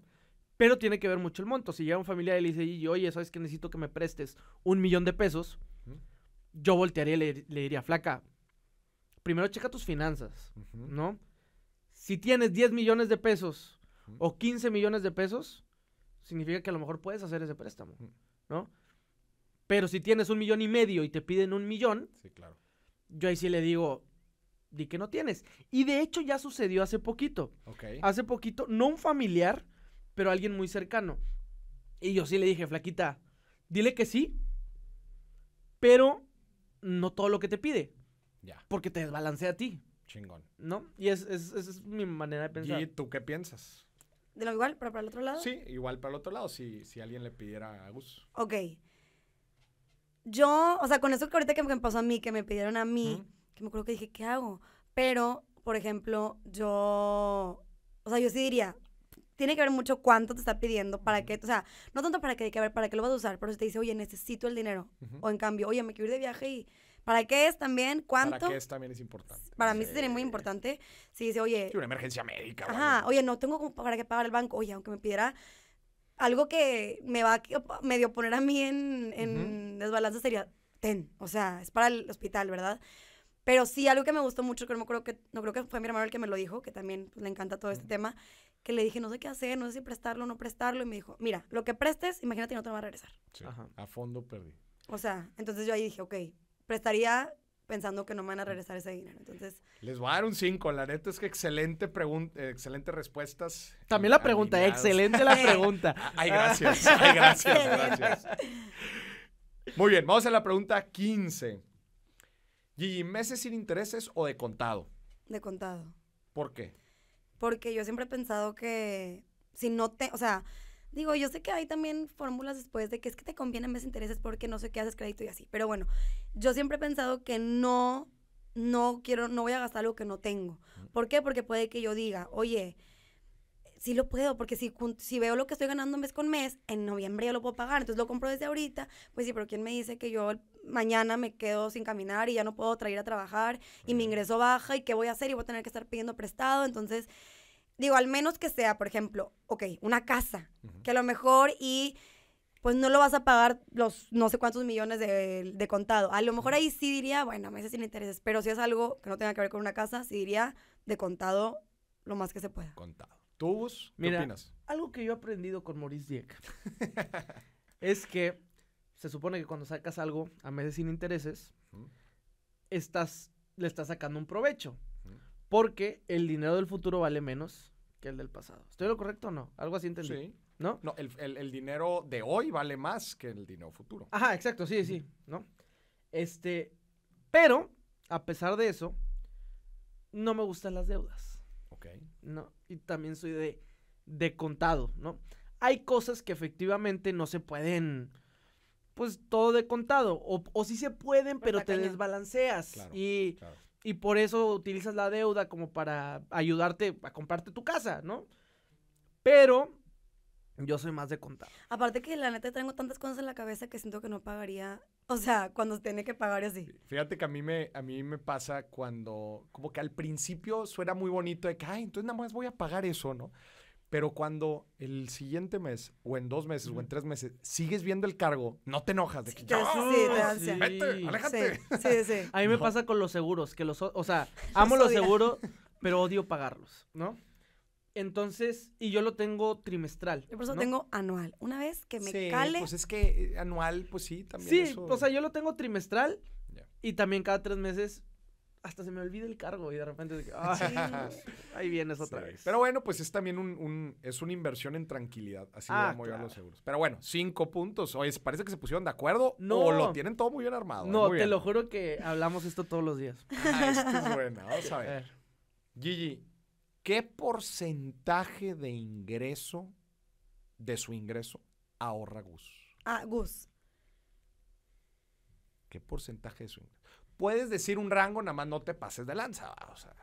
Pero tiene que ver mucho el monto. Si llega un familiar y le dice, oye, ¿sabes que necesito que me prestes un millón de pesos? Yo voltearía y le, diría, flaca, primero checa tus finanzas, ¿no? Si tienes 10 millones de pesos o 15 millones de pesos, significa que a lo mejor puedes hacer ese préstamo, ¿no? Pero si tienes un millón y medio y te piden un millón, sí, claro yo ahí sí le digo, di que no tienes. Y de hecho ya sucedió hace poquito. Okay. Hace poquito, no un familiar, pero alguien muy cercano. Y yo sí le dije, flaquita, dile que sí, pero no todo lo que te pide. Ya. Porque te desbalancea a ti. Chingón. ¿No? Y esa es, mi manera de pensar. ¿Y tú qué piensas? ¿De lo igual, pero para el otro lado? Sí, igual para el otro lado, si, si alguien le pidiera a Gus. Ok yo, o sea, con eso que ahorita que me pasó a mí, que me pidieron a mí, que me acuerdo que dije, ¿qué hago? Pero, por ejemplo, yo, o sea, yo sí diría, tiene que ver mucho cuánto te está pidiendo, para qué, o sea, no tanto para qué, hay que ver, para qué lo vas a usar, pero si te dice, oye, necesito el dinero, o en cambio, oye, me quiero ir de viaje y, ¿para qué es también? ¿Cuánto? Para qué es también es importante. Para mí sí sería muy importante, si dice, oye. Sí, una emergencia médica. Ajá, oye, no tengo para qué pagar el banco, oye, aunque me pidiera algo que me va a medio poner a mí en, en desbalance sería, ten, o sea, es para el hospital, ¿verdad? Pero sí, algo que me gustó mucho, que no creo que, no creo que fue mi hermano el que me lo dijo, que también pues, le encanta todo este tema, que le dije, no sé qué hacer, no sé si prestarlo o no prestarlo, y me dijo, mira, lo que prestes, imagínate, no te va a regresar. Ajá. a fondo perdí. O sea, entonces yo ahí dije, ok, prestaría pensando que no me van a regresar ese dinero. Entonces. Les voy a dar un 5. La neta es que excelente pregunta, excelentes respuestas. También la eh, pregunta, excelente la pregunta. Ah, ay, gracias. Ay, gracias, gracias. Muy bien, vamos a la pregunta 15. Gigi, ¿meses sin intereses o de contado? De contado. ¿Por qué? Porque yo siempre he pensado que si no te, o sea, Digo, yo sé que hay también fórmulas después de que es que te convienen más intereses porque no sé qué haces crédito y así. Pero bueno, yo siempre he pensado que no, no quiero, no voy a gastar lo que no tengo. ¿Por qué? Porque puede que yo diga, oye, sí lo puedo, porque si, si veo lo que estoy ganando mes con mes, en noviembre ya lo puedo pagar, entonces lo compro desde ahorita, pues sí, pero ¿quién me dice que yo mañana me quedo sin caminar y ya no puedo traer a trabajar y mi ingreso baja y qué voy a hacer y voy a tener que estar pidiendo prestado? Entonces Digo, al menos que sea, por ejemplo, ok, una casa, que a lo mejor y pues no lo vas a pagar los no sé cuántos millones de, de contado. A lo mejor ahí sí diría, bueno, meses sin intereses, pero si es algo que no tenga que ver con una casa, sí diría de contado lo más que se pueda. Contado. ¿Tú, ¿qué Algo que yo he aprendido con Maurice Dieck es que se supone que cuando sacas algo a meses sin intereses, estás, le estás sacando un provecho. Porque el dinero del futuro vale menos que el del pasado. ¿Estoy lo correcto o no? Algo así entendí. Sí. ¿No? No, el, dinero de hoy vale más que el dinero futuro. Ajá, exacto, sí, sí, ¿no? Este, pero, a pesar de eso, no me gustan las deudas. Ok. No, y también soy de, de contado, ¿no? Hay cosas que efectivamente no se pueden, pues todo de contado, o, o sí se pueden, pues pero, te desbalanceas. y... Claro y por eso utilizas la deuda como para ayudarte a comprarte tu casa, ¿no? Pero yo soy más de contar. Aparte que la neta tengo tantas cosas en la cabeza que siento que no pagaría. O sea, cuando tiene que pagar así. Fíjate que a mí me, a mí me pasa cuando, como que al principio suena muy bonito de que, ay, entonces nada más voy a pagar eso, ¿no? Pero cuando el siguiente mes, o en dos meses, o en tres meses, sigues viendo el cargo, no te enojas de que ya, yo, sí, aléjate. Sí, sí, A mí me pasa con los seguros, que los, o sea, amo los, seguros, pero odio pagarlos, ¿no? Entonces, y yo lo tengo trimestral. Yo por eso lo tengo anual. Una vez que me cale. Pues es que eh, anual, pues sí, también. Sí, o sea, yo lo tengo trimestral y también cada tres meses hasta se me olvida el cargo y de repente ahí vienes otra vez. Pero bueno, pues es también un, es una inversión en tranquilidad, así ah, a los seguros. Pero bueno, cinco puntos. Oye, parece que se pusieron de acuerdo no. o lo tienen todo muy bien armado. No, te lo juro que hablamos esto todos los días. Ah, esto es bueno, vamos a ver. Gigi, ¿qué porcentaje de ingreso, de su ingreso, ahorra Gus? Ah, Gus. ¿Qué porcentaje de su ingreso? puedes decir un rango, nada más no te pases de lanza. O sea.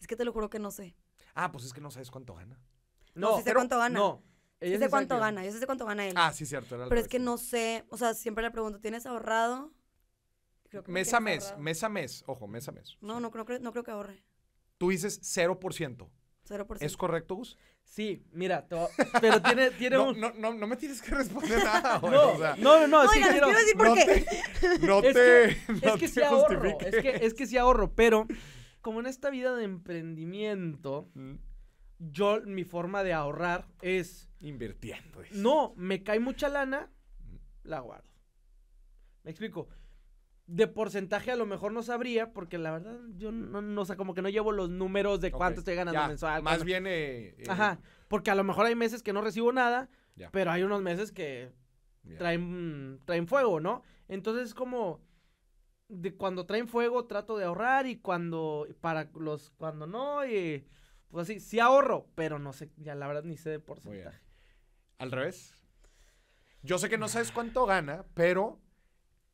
es que te lo juro que no sé. Ah, pues es que no sabes cuánto gana. No, no sé cuánto gana. No. Yo sé cuánto gana, yo sé cuánto gana él. Ah, sí, cierto. pero es que no sé, o sea, siempre le pregunto, ¿tienes ahorrado? mes a mes, mes a mes, ojo, mes a mes. No, no, creo, no creo que ahorre. Tú dices 0%. ¿Es correcto, Gus? Sí, mira, pero tiene, tiene un... No, no, no me tienes que responder nada, güey. No, no, no, no, quiero... decir por no qué. Te, no es te, que, es que te sí ahorro, es que, es que sí ahorro, pero como en esta vida de emprendimiento, yo, mi forma de ahorrar es... Invirtiendo. No, me cae mucha lana, la guardo. ¿Me explico? de porcentaje a lo mejor no sabría, porque la verdad yo no, no o como que no llevo los números de cuánto estoy ganando mensual. Más bien... Eh, Ajá, eh, porque a lo mejor hay meses que no recibo nada, pero hay unos meses que traen, traen fuego, ¿no? Entonces es como, de cuando traen fuego trato de ahorrar y cuando, para los, cuando no, y pues así, sí ahorro, pero no sé, ya la verdad ni sé de porcentaje. Al revés. Yo sé que no sabes cuánto gana, pero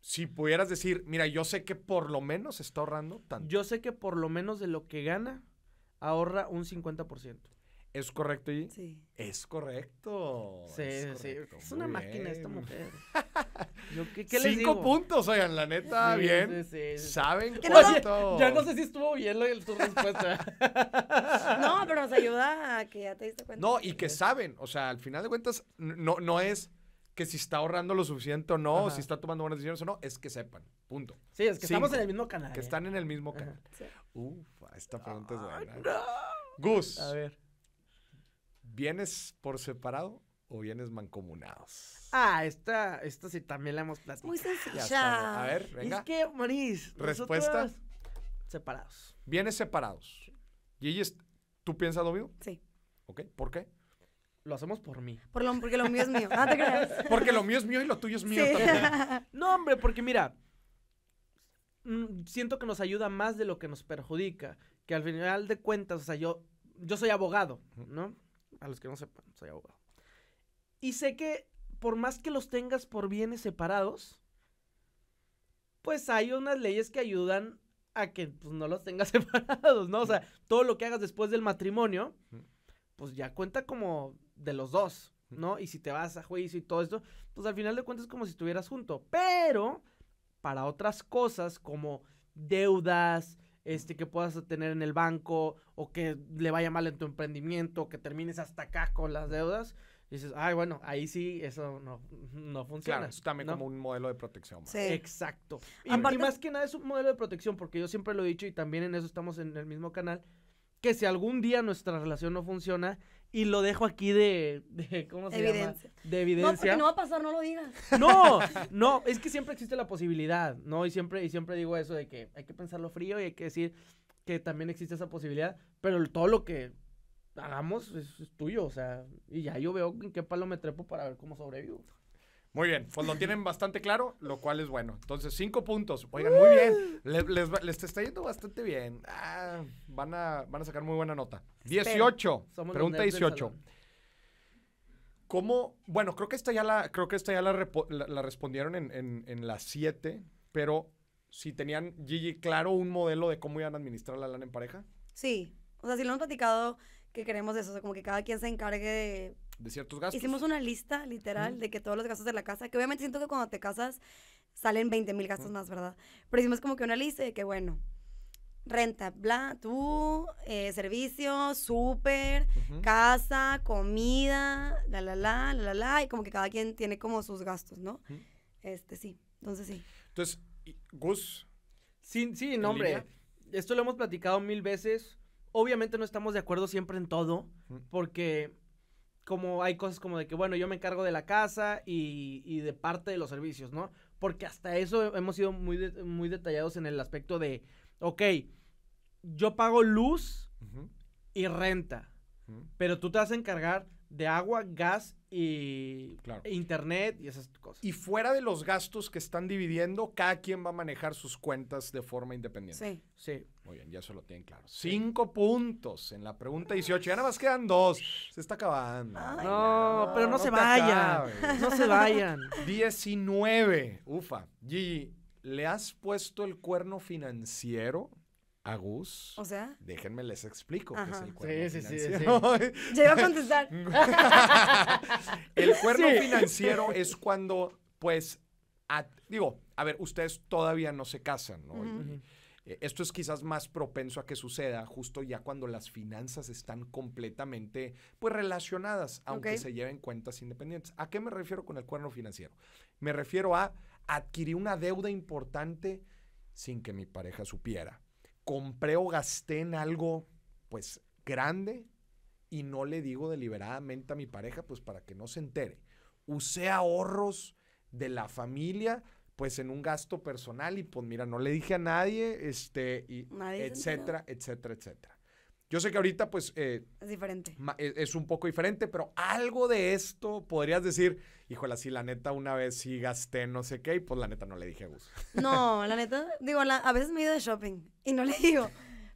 si pudieras decir, mira, yo sé que por lo menos está ahorrando tanto. Yo sé que por lo menos de lo que gana, ahorra un 50%. ¿Es correcto, y Sí. Es correcto. Sí, es correcto. sí. Es una máquina esta mujer. Cinco puntos, oigan, la neta, bien. sí, ¿Saben no- Ya no sé si estuvo bien la- tu respuesta. No, pero nos ayuda a que ya te diste cuenta. No, y que saben, o sea, al final de cuentas, no, no es que si está ahorrando lo suficiente o no, si está tomando buenas decisiones o no, es que sepan. Punto. Sí, es que estamos en el mismo canal. Que ¿eh? están en el mismo canal. Uf, esta pregunta es de Gus. A ver. ¿Vienes por separado o vienes mancomunados? Ah, esta, esta sí también la hemos platicado. Muy sencilla. A ver, venga. Es que, Maris. Respuesta. Separados. Vienes separados. Gigi, ¿tú piensas lo mismo? Sí. Ok, ¿por qué? lo hacemos por mí. porque lo mío es mío. Ah, porque lo mío es mío y lo tuyo es mío No, hombre, porque mira, mm, siento que nos ayuda más de lo que nos perjudica. Que al final de cuentas, o sea, yo, yo soy abogado, ¿no? A los que no sepan, soy abogado. Y sé que por más que los tengas por bienes separados, pues hay unas leyes que ayudan a que pues, no los tengas separados, ¿no? O sea, todo lo que hagas después del matrimonio, pues ya cuenta como de los dos, ¿no? Y si te vas a juicio y todo esto, pues al final de cuentas es como si estuvieras junto. Pero para otras cosas como deudas, este, que puedas tener en el banco, o que le vaya mal en tu emprendimiento, que termines hasta acá con las deudas, dices, ay, bueno, ahí sí, eso no, no funciona. Claro, es también como un modelo de protección. Sí. Exacto. y, más que nada es un modelo de protección, porque yo siempre lo he dicho y también en eso estamos en el mismo canal, que si algún día nuestra relación no funciona, y lo dejo aquí de, de ¿cómo se evidencia. llama? De evidencia. No, porque no va a pasar, no lo digas. No, no, es que siempre existe la posibilidad, ¿no? Y siempre, y siempre digo eso de que hay que pensarlo frío y hay que decir que también existe esa posibilidad, pero todo lo que hagamos es tuyo, o sea, y ya yo veo en qué palo me trepo para ver cómo sobrevivo. Muy bien, pues lo tienen bastante claro, lo cual es bueno. Entonces, cinco puntos. Oigan, muy bien. Uh. Les, está yendo bastante bien. Ah, van, a, van a sacar muy buena nota. 18. Pregunta 18. ¿Cómo? Bueno, creo que esta ya la, creo que esta ya la, respondieron en, en, las 7, pero si tenían, Gigi, claro un modelo de cómo iban a administrar la lana en pareja. Sí. O sea, si lo hemos platicado que queremos eso, como que cada quien se encargue de de ciertos gastos. Hicimos una lista literal de que todos los gastos de la casa, que obviamente siento que cuando te casas salen 20 mil gastos más, ¿verdad? Pero hicimos como que una lista de que, bueno, renta, bla, tú, eh, servicio, súper, casa, comida, la, la, la, la, la, la, y como que cada quien tiene como sus gastos, ¿no? Este, sí, entonces sí. Entonces, Gus. Sí, sí, hombre. Esto lo hemos platicado mil veces. Obviamente no estamos de acuerdo siempre en todo, porque como hay cosas como de que, bueno, yo me encargo de la casa y, de parte de los servicios, ¿no? Porque hasta eso hemos sido muy, muy detallados en el aspecto de, ok, yo pago luz y renta, pero tú te vas a encargar de agua, gas y internet y esas cosas. Y fuera de los gastos que están dividiendo, cada quien va a manejar sus cuentas de forma independiente. Sí. Sí. Muy bien, ya se lo tienen claro. Cinco puntos en la pregunta 18. Ya nada más quedan dos. Se está acabando. no, pero no, se vayan. No se vayan. 19. Ufa. Gigi, ¿le has puesto el cuerno financiero? Agus. O sea. Déjenme les explico qué es el cuerno sí, financiero. Sí, sí, sí. a contestar. el cuerno financiero es cuando, pues, digo, a ver, ustedes todavía no se casan, ¿no? Eh, esto es quizás más propenso a que suceda justo ya cuando las finanzas están completamente, pues, relacionadas, aunque se lleven cuentas independientes. ¿A qué me refiero con el cuerno financiero? Me refiero a adquirir una deuda importante sin que mi pareja supiera compré o gasté en algo, pues, grande y no le digo deliberadamente a mi pareja, pues, para que no se entere. Usé ahorros de la familia, pues, en un gasto personal y, pues, mira, no le dije a nadie, este, y, etcétera, etcétera, etcétera. Yo sé que ahorita, pues. Eh, es diferente. E, es, un poco diferente, pero algo de esto podrías decir, híjole, si la neta una vez sí gasté no sé qué, y pues la neta no le dije a Gus. No, la neta, digo, a veces me he ido de shopping y no le digo.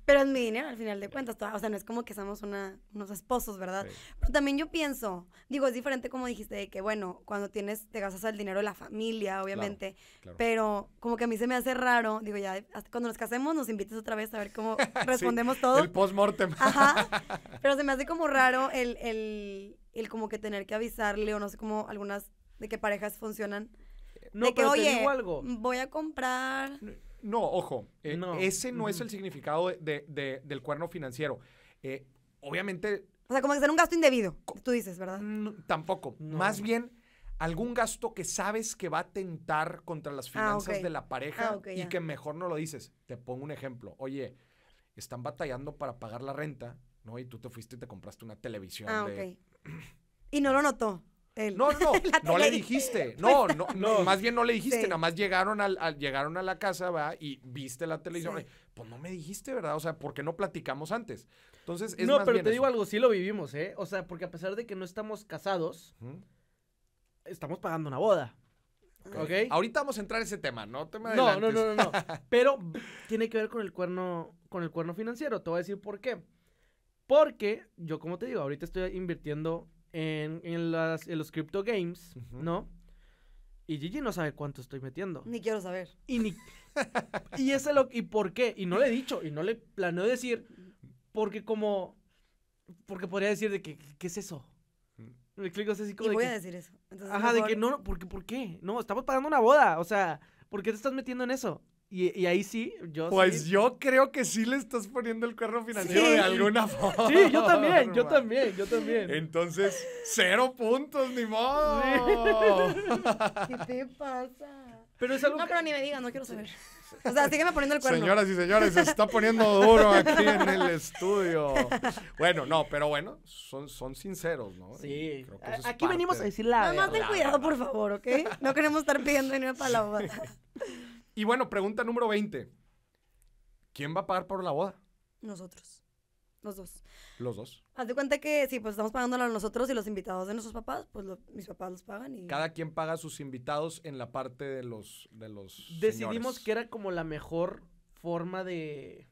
Pero es mi dinero al final de cuentas. o sea, no es como que somos una, unos esposos, ¿verdad? Pero también yo pienso, digo, es diferente como dijiste, que bueno, cuando tienes, te gastas el dinero de la familia, obviamente. Pero como que a mí se me hace raro, digo, ya, hasta cuando nos casemos nos invitas otra vez a ver cómo respondemos sí, todo. El post-mortem. Ajá. Pero se me hace como raro el, el, el como que tener que avisarle o no sé cómo algunas de qué parejas funcionan. No, que, pero digo algo. voy a comprar. No, ojo, eh, ese no es el significado del cuerno financiero. Eh, obviamente... O sea, como que será un gasto indebido, tú dices, ¿verdad? Mm, tampoco. Más bien algún gasto que sabes que va a tentar contra las ah, finanzas de la pareja ah, y que mejor no lo dices. Te pongo un ejemplo. Oye, están batallando para pagar la renta, ¿no? Y tú te fuiste y te compraste una televisión. Ah, Y no lo notó no, no, no le dijiste. Pues, no, no, más bien no le dijiste. Nada más llegaron, al, llegaron a la casa, va, y viste la televisión. Pues no me dijiste, ¿verdad? O sea, ¿por qué no platicamos antes? Entonces, es No, pero te digo algo, sí lo vivimos, ¿eh? O sea, porque a pesar de que no estamos casados, estamos pagando una boda. Okay. Ahorita vamos a entrar a ese tema, no te me no, no, no, no, no. Pero tiene que ver con el cuerno, con el cuerno financiero. Te voy a decir por qué. Porque yo, como te digo, ahorita estoy invirtiendo en, los crypto games, ¿no? Y Gigi no sabe cuánto estoy metiendo. Ni quiero saber. Y y ese lo. ¿Y por qué? Y no le he dicho. Y no le planeo decir. Porque como. Porque podría decir de que. ¿Qué es eso? Mm. Me explico, así como. voy a decir eso. ajá, de que no, porque, ¿por qué? No, estamos pagando una boda. O sea, ¿por qué te estás metiendo en eso? Y, ahí sí, yo. Pues yo creo que sí le estás poniendo el cuerno financiero de alguna forma. Sí, yo también, yo también, yo también. Entonces, cero puntos, ni modo. ¿Qué te pasa? Pero es algo no, pero ni me digas, no quiero saber. O sea, sígueme poniendo el cuerno. Señoras y señores, se está poniendo duro aquí en el estudio. Bueno, no, pero bueno, son, son sinceros, ¿no? Sí. aquí venimos a decir la Nada más ten cuidado, por favor, ¿ok? No queremos estar pidiendo ni una palabra. Y bueno, pregunta número 20. ¿Quién va a pagar por la boda? Nosotros. Los dos. Los dos. Hazte cuenta que sí, pues estamos pagándola nosotros y los invitados de nuestros papás, pues mis papás los pagan y. Cada quien paga sus invitados en la parte de los. De los Decidimos que era como la mejor forma de.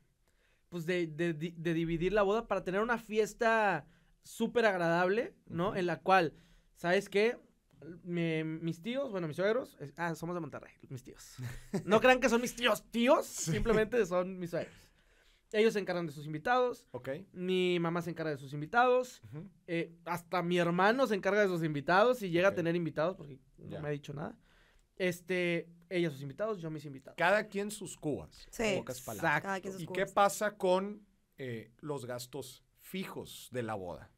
Pues de, de, dividir la boda para tener una fiesta súper agradable, ¿no? En la cual, ¿sabes qué? mis tíos, bueno, mis suegros, ah, somos de Monterrey, mis tíos. No crean que son mis tíos, tíos, simplemente son mis suegros. Ellos se encargan de sus invitados. Ok. Mi mamá se encarga de sus invitados. Eh, hasta mi hermano se encarga de sus invitados y llega a tener invitados porque no me ha dicho nada. Este, ella sus invitados, yo mis invitados. Cada quien sus cubas. Sí. ¿Y qué pasa con eh, los gastos fijos de la boda?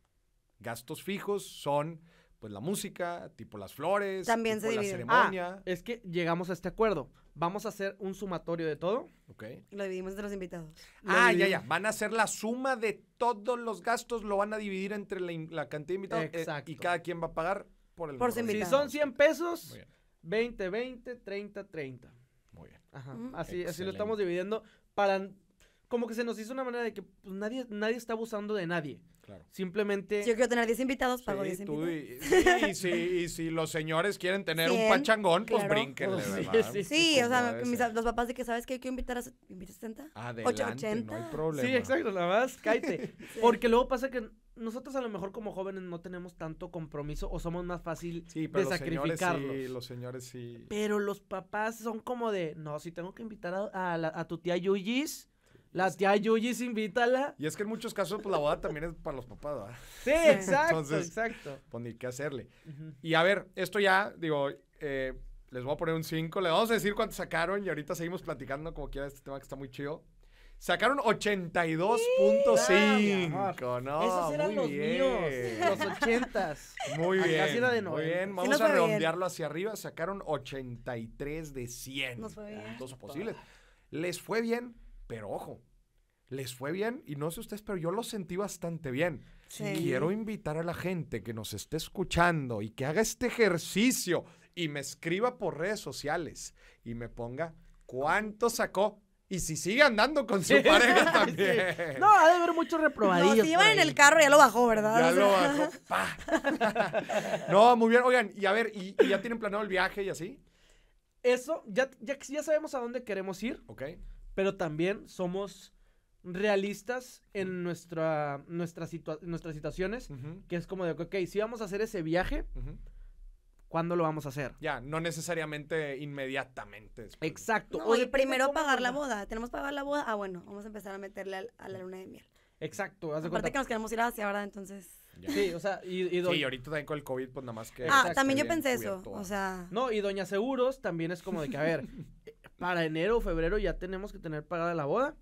Gastos fijos son pues la música, tipo las flores, También la ah. ceremonia. Ah, es que llegamos a este acuerdo. Vamos a hacer un sumatorio de todo. Ok. Lo dividimos entre los invitados. ah, ya, ya. Van a hacer la suma de todos los gastos, lo van a dividir entre la, cantidad de invitados. Eh, Exacto. y cada quien va a pagar por el Si son 100 pesos, 20, 20, 30, 30. muy bien. Ajá. Así, así lo estamos dividiendo para como que se nos hizo una manera de que pues, nadie, nadie está abusando de nadie. Claro. Simplemente. Si yo quiero tener 10 invitados, pago 10 invitados. Y, sí, y, si, y, si, los señores quieren tener un pachangón, pues brinquenle, ¿verdad? Sí, o sea, los papás de que sabes que hay que invitar a, invitar a 70. Adelante, 80. no hay problema. Sí, exacto, nada más, cállate. Porque luego pasa que nosotros a lo mejor como jóvenes no tenemos tanto compromiso o somos más fácil sí, pero de los sacrificarlos. sí, los señores sí. Pero los papás son como de, no, si tengo que invitar a, a tu tía Yuyis, la tía Yuyis, invítala. Y es que en muchos casos, pues la boda también es para los papás, ¿verdad? Sí, exacto, exacto. Pues ni qué hacerle. Y a ver, esto ya, digo, eh, les voy a poner un 5, le vamos a decir cuántos sacaron y ahorita seguimos platicando como quiera este tema que está muy chido. Sacaron 82.5, sí, eran muy bien. míos, los 80 Muy bien. de Muy bien, vamos a redondearlo hacia arriba. Sacaron 83 de 100. Nos fue Dos posibles. Les fue bien pero ojo, les fue bien y no sé ustedes, pero yo lo sentí bastante bien. Sí. Quiero invitar a la gente que nos esté escuchando y que haga este ejercicio y me escriba por redes sociales y me ponga cuánto sacó. Y si sigue andando con su pareja también. No, ha de haber muchos reprobadillos. si iba en el carro, ya lo bajó, ¿verdad? Ya lo bajó. no, muy bien. Oigan, y a ver, ¿y, ya tienen planeado el viaje y así? Eso, ya, ya, ya sabemos a dónde queremos ir. Ok pero también somos realistas en nuestra, nuestras situaciones, que es como de, ok, si vamos a hacer ese viaje, ¿cuándo lo vamos a hacer? Ya, no necesariamente inmediatamente. Exacto. o primero pagar la boda, tenemos que pagar la boda, ah, bueno, vamos a empezar a meterle a la luna de miel. Exacto. Aparte que nos queremos ir hacia ¿verdad? entonces. Sí, o sea, y, y ahorita también con el COVID, pues nada más que... Ah, también yo pensé eso, o sea... No, y Doña Seguros también es como de que, a ver, para enero o febrero ya tenemos que tener pagada la boda.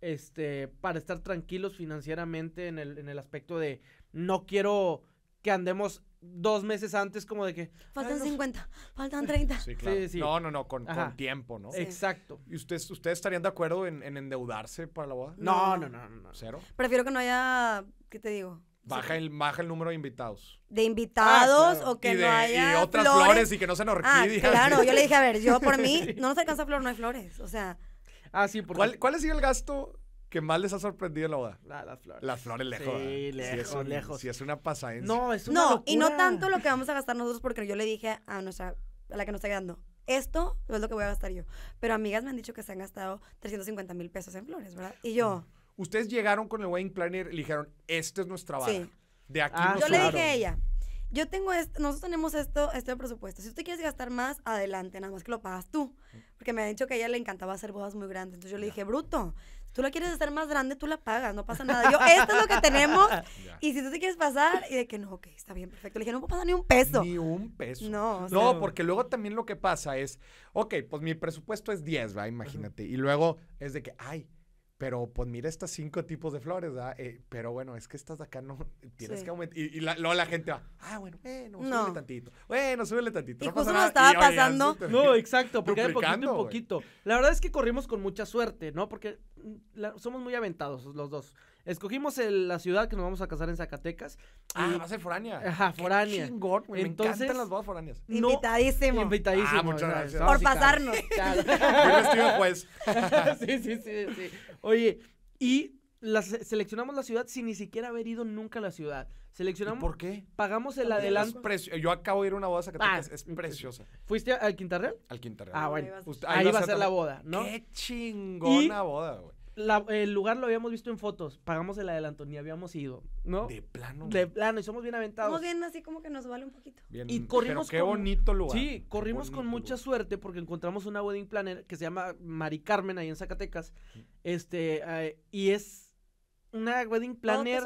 Este, para estar tranquilos financieramente en el, en el aspecto de no quiero que andemos dos meses antes como de que... Faltan 50, faltan 30. Sí, No, no, no, con, tiempo, ¿no? Exacto. ¿Y ustedes, estarían de acuerdo en, endeudarse para la boda? no, no, no, no. ¿Cero? Prefiero que no haya, ¿qué te digo? Baja, el, número de invitados. De ah, invitados o que no haya. Y otras flores. y que no sean ah, orquídeas. claro, yo le dije, a ver, yo por mí, no nos alcanza flor, no hay flores. O sea. Ah, sí, por ¿Cuál, ¿Cuál ha sido el gasto que más les ha sorprendido en la boda? las flores. Las flores lejos. Sí, lejos, es lejos. Si es una pasada No, es una No, y no tanto lo que vamos a gastar nosotros, porque yo le dije a nuestra, la que nos está quedando, esto es lo que voy a gastar yo. Pero amigas me han dicho que se han gastado 350 mil pesos en flores, ¿verdad? Y yo, Ustedes llegaron con el wedding planner y dijeron, este es nuestro trabajo De aquí ah, Yo le dije a ella, yo tengo esto, nosotros tenemos esto, este presupuesto. Si tú quieres gastar más, adelante, nada más que lo pagas tú. Porque me ha dicho que a ella le encantaba hacer bodas muy grandes. Entonces yo le dije, bruto, tú la quieres hacer más grande, tú la pagas, no pasa nada. Yo, esto es lo que tenemos. Y si tú te quieres pasar, y de que no, ok, está bien, perfecto. Le dije, no puedo pasar ni un peso. Ni un peso. No, porque luego también lo que pasa es, ok, pues mi presupuesto es 10, ¿va? Imagínate. Y luego es de que, ay, pero pues mira estas cinco tipos de flores, ¿verdad? Eh, pero bueno, es que estas de acá no tienes que aumentar. Y, la, luego la gente va, ah, bueno, bueno, no. súbele tantito. Bueno, súbele tantito. Y no justo nos estaba pasando. no, exacto, porque de poquito poquito. La verdad es que corrimos con mucha suerte, ¿no? Porque mm, somos muy aventados los dos. Escogimos la ciudad que nos vamos a casar en Zacatecas. Ah, y, va a ser foránea. Ajá, foránea. Qué chingón, güey. Entonces, me encantan las bodas foráneas. invitadísimo. Invitadísimo. Ah, muchas gracias. Por pasarnos. Claro. Yo pues. sí, sí, sí, sí. Oye, y seleccionamos la ciudad sin ni siquiera haber ido nunca a la ciudad. Seleccionamos. ¿Por qué? Pagamos el adelanto. Yo acabo de ir a una boda a Zacatecas, ah, es preciosa. ¿Fuiste al Quintarreal? Al Quintarreal. Ah, bueno. ahí, va a ser la boda, ¿no? Qué chingona una boda, güey el lugar lo habíamos visto en fotos, pagamos el adelanto, ni habíamos ido, ¿no? De plano. De plano, y somos bien aventados. Somos bien así como que nos vale un poquito. y corrimos qué bonito lugar. Sí, corrimos con mucha suerte porque encontramos una wedding planner que se llama Mari Carmen ahí en Zacatecas. Este, eh, y es una wedding planner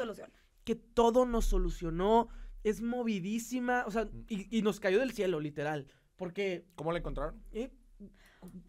que todo nos solucionó, es movidísima, o sea, y, nos cayó del cielo, literal. Porque. ¿Cómo la encontraron? Eh,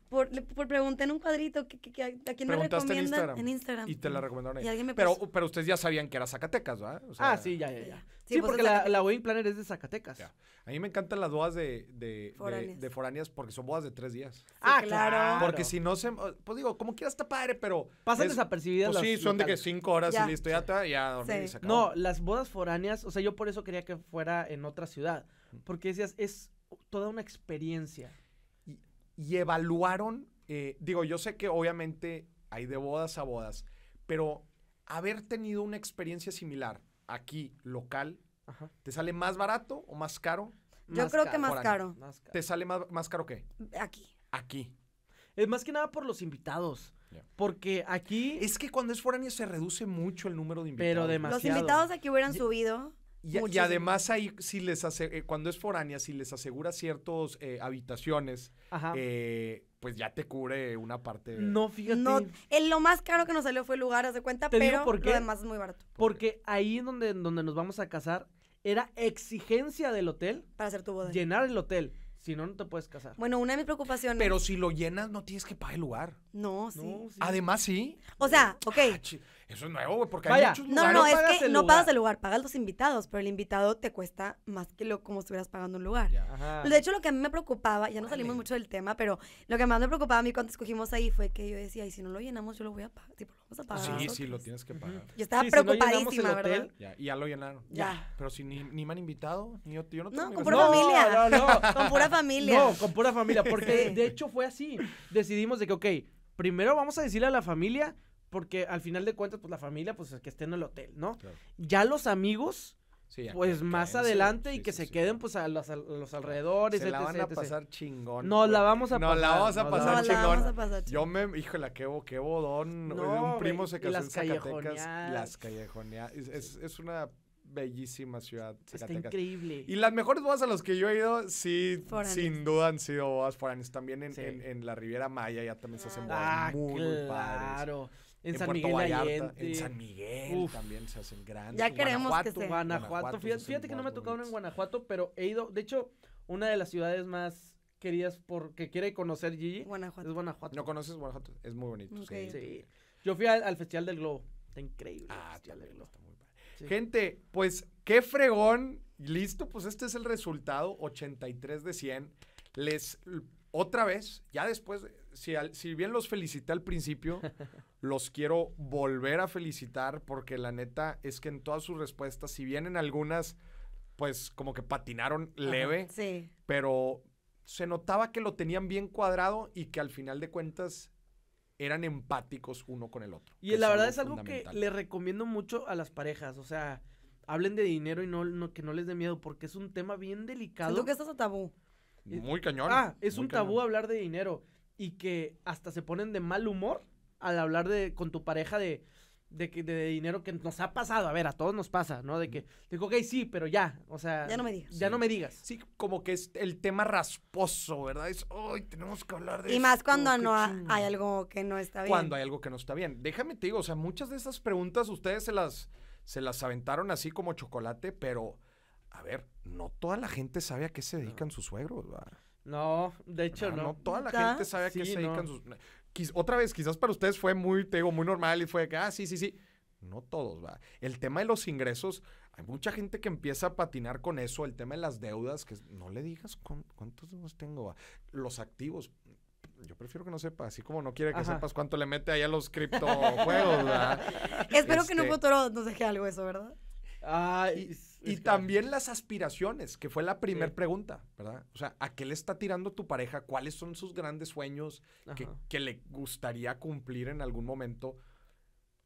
por, por pregunté en un cuadrito que, a quién me recomiendan en Instagram, Y te la recomendaron ahí. Pero, ustedes ya sabían que era Zacatecas, ¿verdad? ah, sí, ya, ya, ya. Sí, pues, porque la, la wedding planner es de Zacatecas. A mí me encantan las bodas de, de, foráneas. porque son bodas de tres días. ah, claro. Porque si no se, pues digo, como quieras está padre, pero. Pasan desapercibidas pues, Sí, son de que cinco horas y listo, ya, está ya dormir y se acabó. No, las bodas foráneas, o sea, yo por eso quería que fuera en otra ciudad. Porque decías, es toda una experiencia y evaluaron, eh, digo, yo sé que obviamente hay de bodas a bodas, pero haber tenido una experiencia similar aquí, local, ¿te sale más barato o más caro? Yo creo que más caro. ¿Te sale más, más caro qué? Aquí. Aquí. Es más que nada por los invitados. Porque aquí. Es que cuando es foráneo se reduce mucho el número de invitados. Pero demasiado. Los invitados aquí hubieran subido. Y, además ahí, si les hace, eh, cuando es foránea, si les asegura ciertas eh, habitaciones, eh, pues ya te cubre una parte. No, fíjate. lo más caro que nos salió fue el lugar, haz de cuenta, pero además es muy barato. Porque ahí donde, donde nos vamos a casar, era exigencia del hotel. Para hacer tu boda. Llenar el hotel. Si no, no te puedes casar. Bueno, una de mis preocupaciones. Pero si lo llenas, no tienes que pagar el lugar. No, sí. Además, sí. O sea, ah, ok. Eso es nuevo, güey, porque hay muchos lugares. No, no, es que no pagas el lugar, pagas los invitados, pero el invitado te cuesta más que lo como estuvieras pagando un lugar. de hecho, lo que a mí me preocupaba, ya no salimos mucho del tema, pero lo que más me preocupaba a mí cuando escogimos ahí fue que yo decía, y si no lo llenamos, yo lo voy a pagar, tipo, vamos a pagar. Sí, sí, lo tienes que pagar. Yo estaba preocupadísima, ¿verdad? Ya, ya lo llenaron. Ya. Pero si ni, ni me han invitado, ni yo, no tengo No, con pura no, familia. No, no, con pura familia. No, con pura familia, porque de hecho fue así. Decidimos de que, ok, primero vamos a decirle a la familia porque al final de cuentas, pues la familia, pues es que esté en el hotel, ¿no? Ya los amigos, pues más adelante y que se queden pues a los, a los alrededores. Se la van a pasar chingón. No, la vamos a pasar. la vamos a pasar, chingón. Yo me, híjole, qué, qué bodón. No, un primo se casó en Zacatecas. Las callejones Es, es, es, una bellísima ciudad. Zacatecas. Está increíble. Y las mejores bodas a las que yo he ido, sí, sin duda han sido bodas foráneas. También en, en, la Riviera Maya ya también se hacen ah, bodas muy, Claro. En, San Miguel En San Miguel también se hacen grandes. Ya queremos que sea. Guanajuato. fíjate, que no me ha tocado en Guanajuato, pero he ido. De hecho, una de las ciudades más queridas porque quiere conocer Gigi. Es Guanajuato. No conoces Guanajuato. Es muy bonito. Sí. sí. Yo fui al, Festival del Globo. Está increíble. Ah, Festival del Globo. Está muy padre. Gente, pues qué fregón. Listo, pues este es el resultado. 83 de 100. Les, otra vez, ya después, si, bien los felicité al principio, los quiero volver a felicitar porque la neta es que en todas sus respuestas, si bien en algunas, pues como que patinaron leve, pero se notaba que lo tenían bien cuadrado y que al final de cuentas eran empáticos uno con el otro. Y la verdad es algo que le recomiendo mucho a las parejas, o sea, hablen de dinero y no, que no les dé miedo porque es un tema bien delicado. Creo que estás a tabú. Muy cañón. Ah, es un tabú hablar de dinero y que hasta se ponen de mal humor al hablar de con tu pareja de, dinero que nos ha pasado. A ver, a todos nos pasa, ¿no? De que, digo, ok, sí, pero ya, o sea. Ya no me digas. Ya sí. no me digas. Sí, como que es el tema rasposo, ¿verdad? Es, ay, tenemos que hablar de eso. Y más cuando no hay algo que no está bien. Cuando hay algo que no está bien. Déjame te digo, o sea, muchas de esas preguntas ustedes se las, se las aventaron así como chocolate, pero, a ver, no toda la gente sabe a qué se dedican sus suegros, ¿verdad? No, de hecho ah, no. No, toda la gente sabe a qué se dedican sus... otra vez, quizás para ustedes fue muy, te digo, muy normal y fue que, ah, sí, sí, sí. No todos, va. El tema de los ingresos, hay mucha gente que empieza a patinar con eso. El tema de las deudas, que no le digas cuántos deudas tengo, Los activos, yo prefiero que no sepa, así como no quiere que sepas cuánto le mete ahí a los criptojuegos, ¿verdad? Espero que en un este futuro nos deje algo eso, ¿verdad? Ay, y también las aspiraciones, que fue la primera pregunta, ¿verdad? O sea, ¿a qué le está tirando tu pareja? ¿Cuáles son sus grandes sueños que, le gustaría cumplir en algún momento?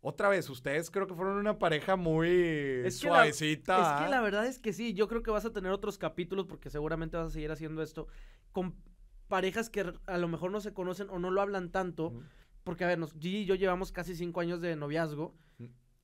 Otra vez, ustedes creo que fueron una pareja muy suavecita. la, es que ¿ah? la verdad es que sí, yo creo que vas a tener otros capítulos porque seguramente vas a seguir haciendo esto con parejas que a lo mejor no se conocen o no lo hablan tanto. Porque, a ver, nos, y yo llevamos casi cinco años de noviazgo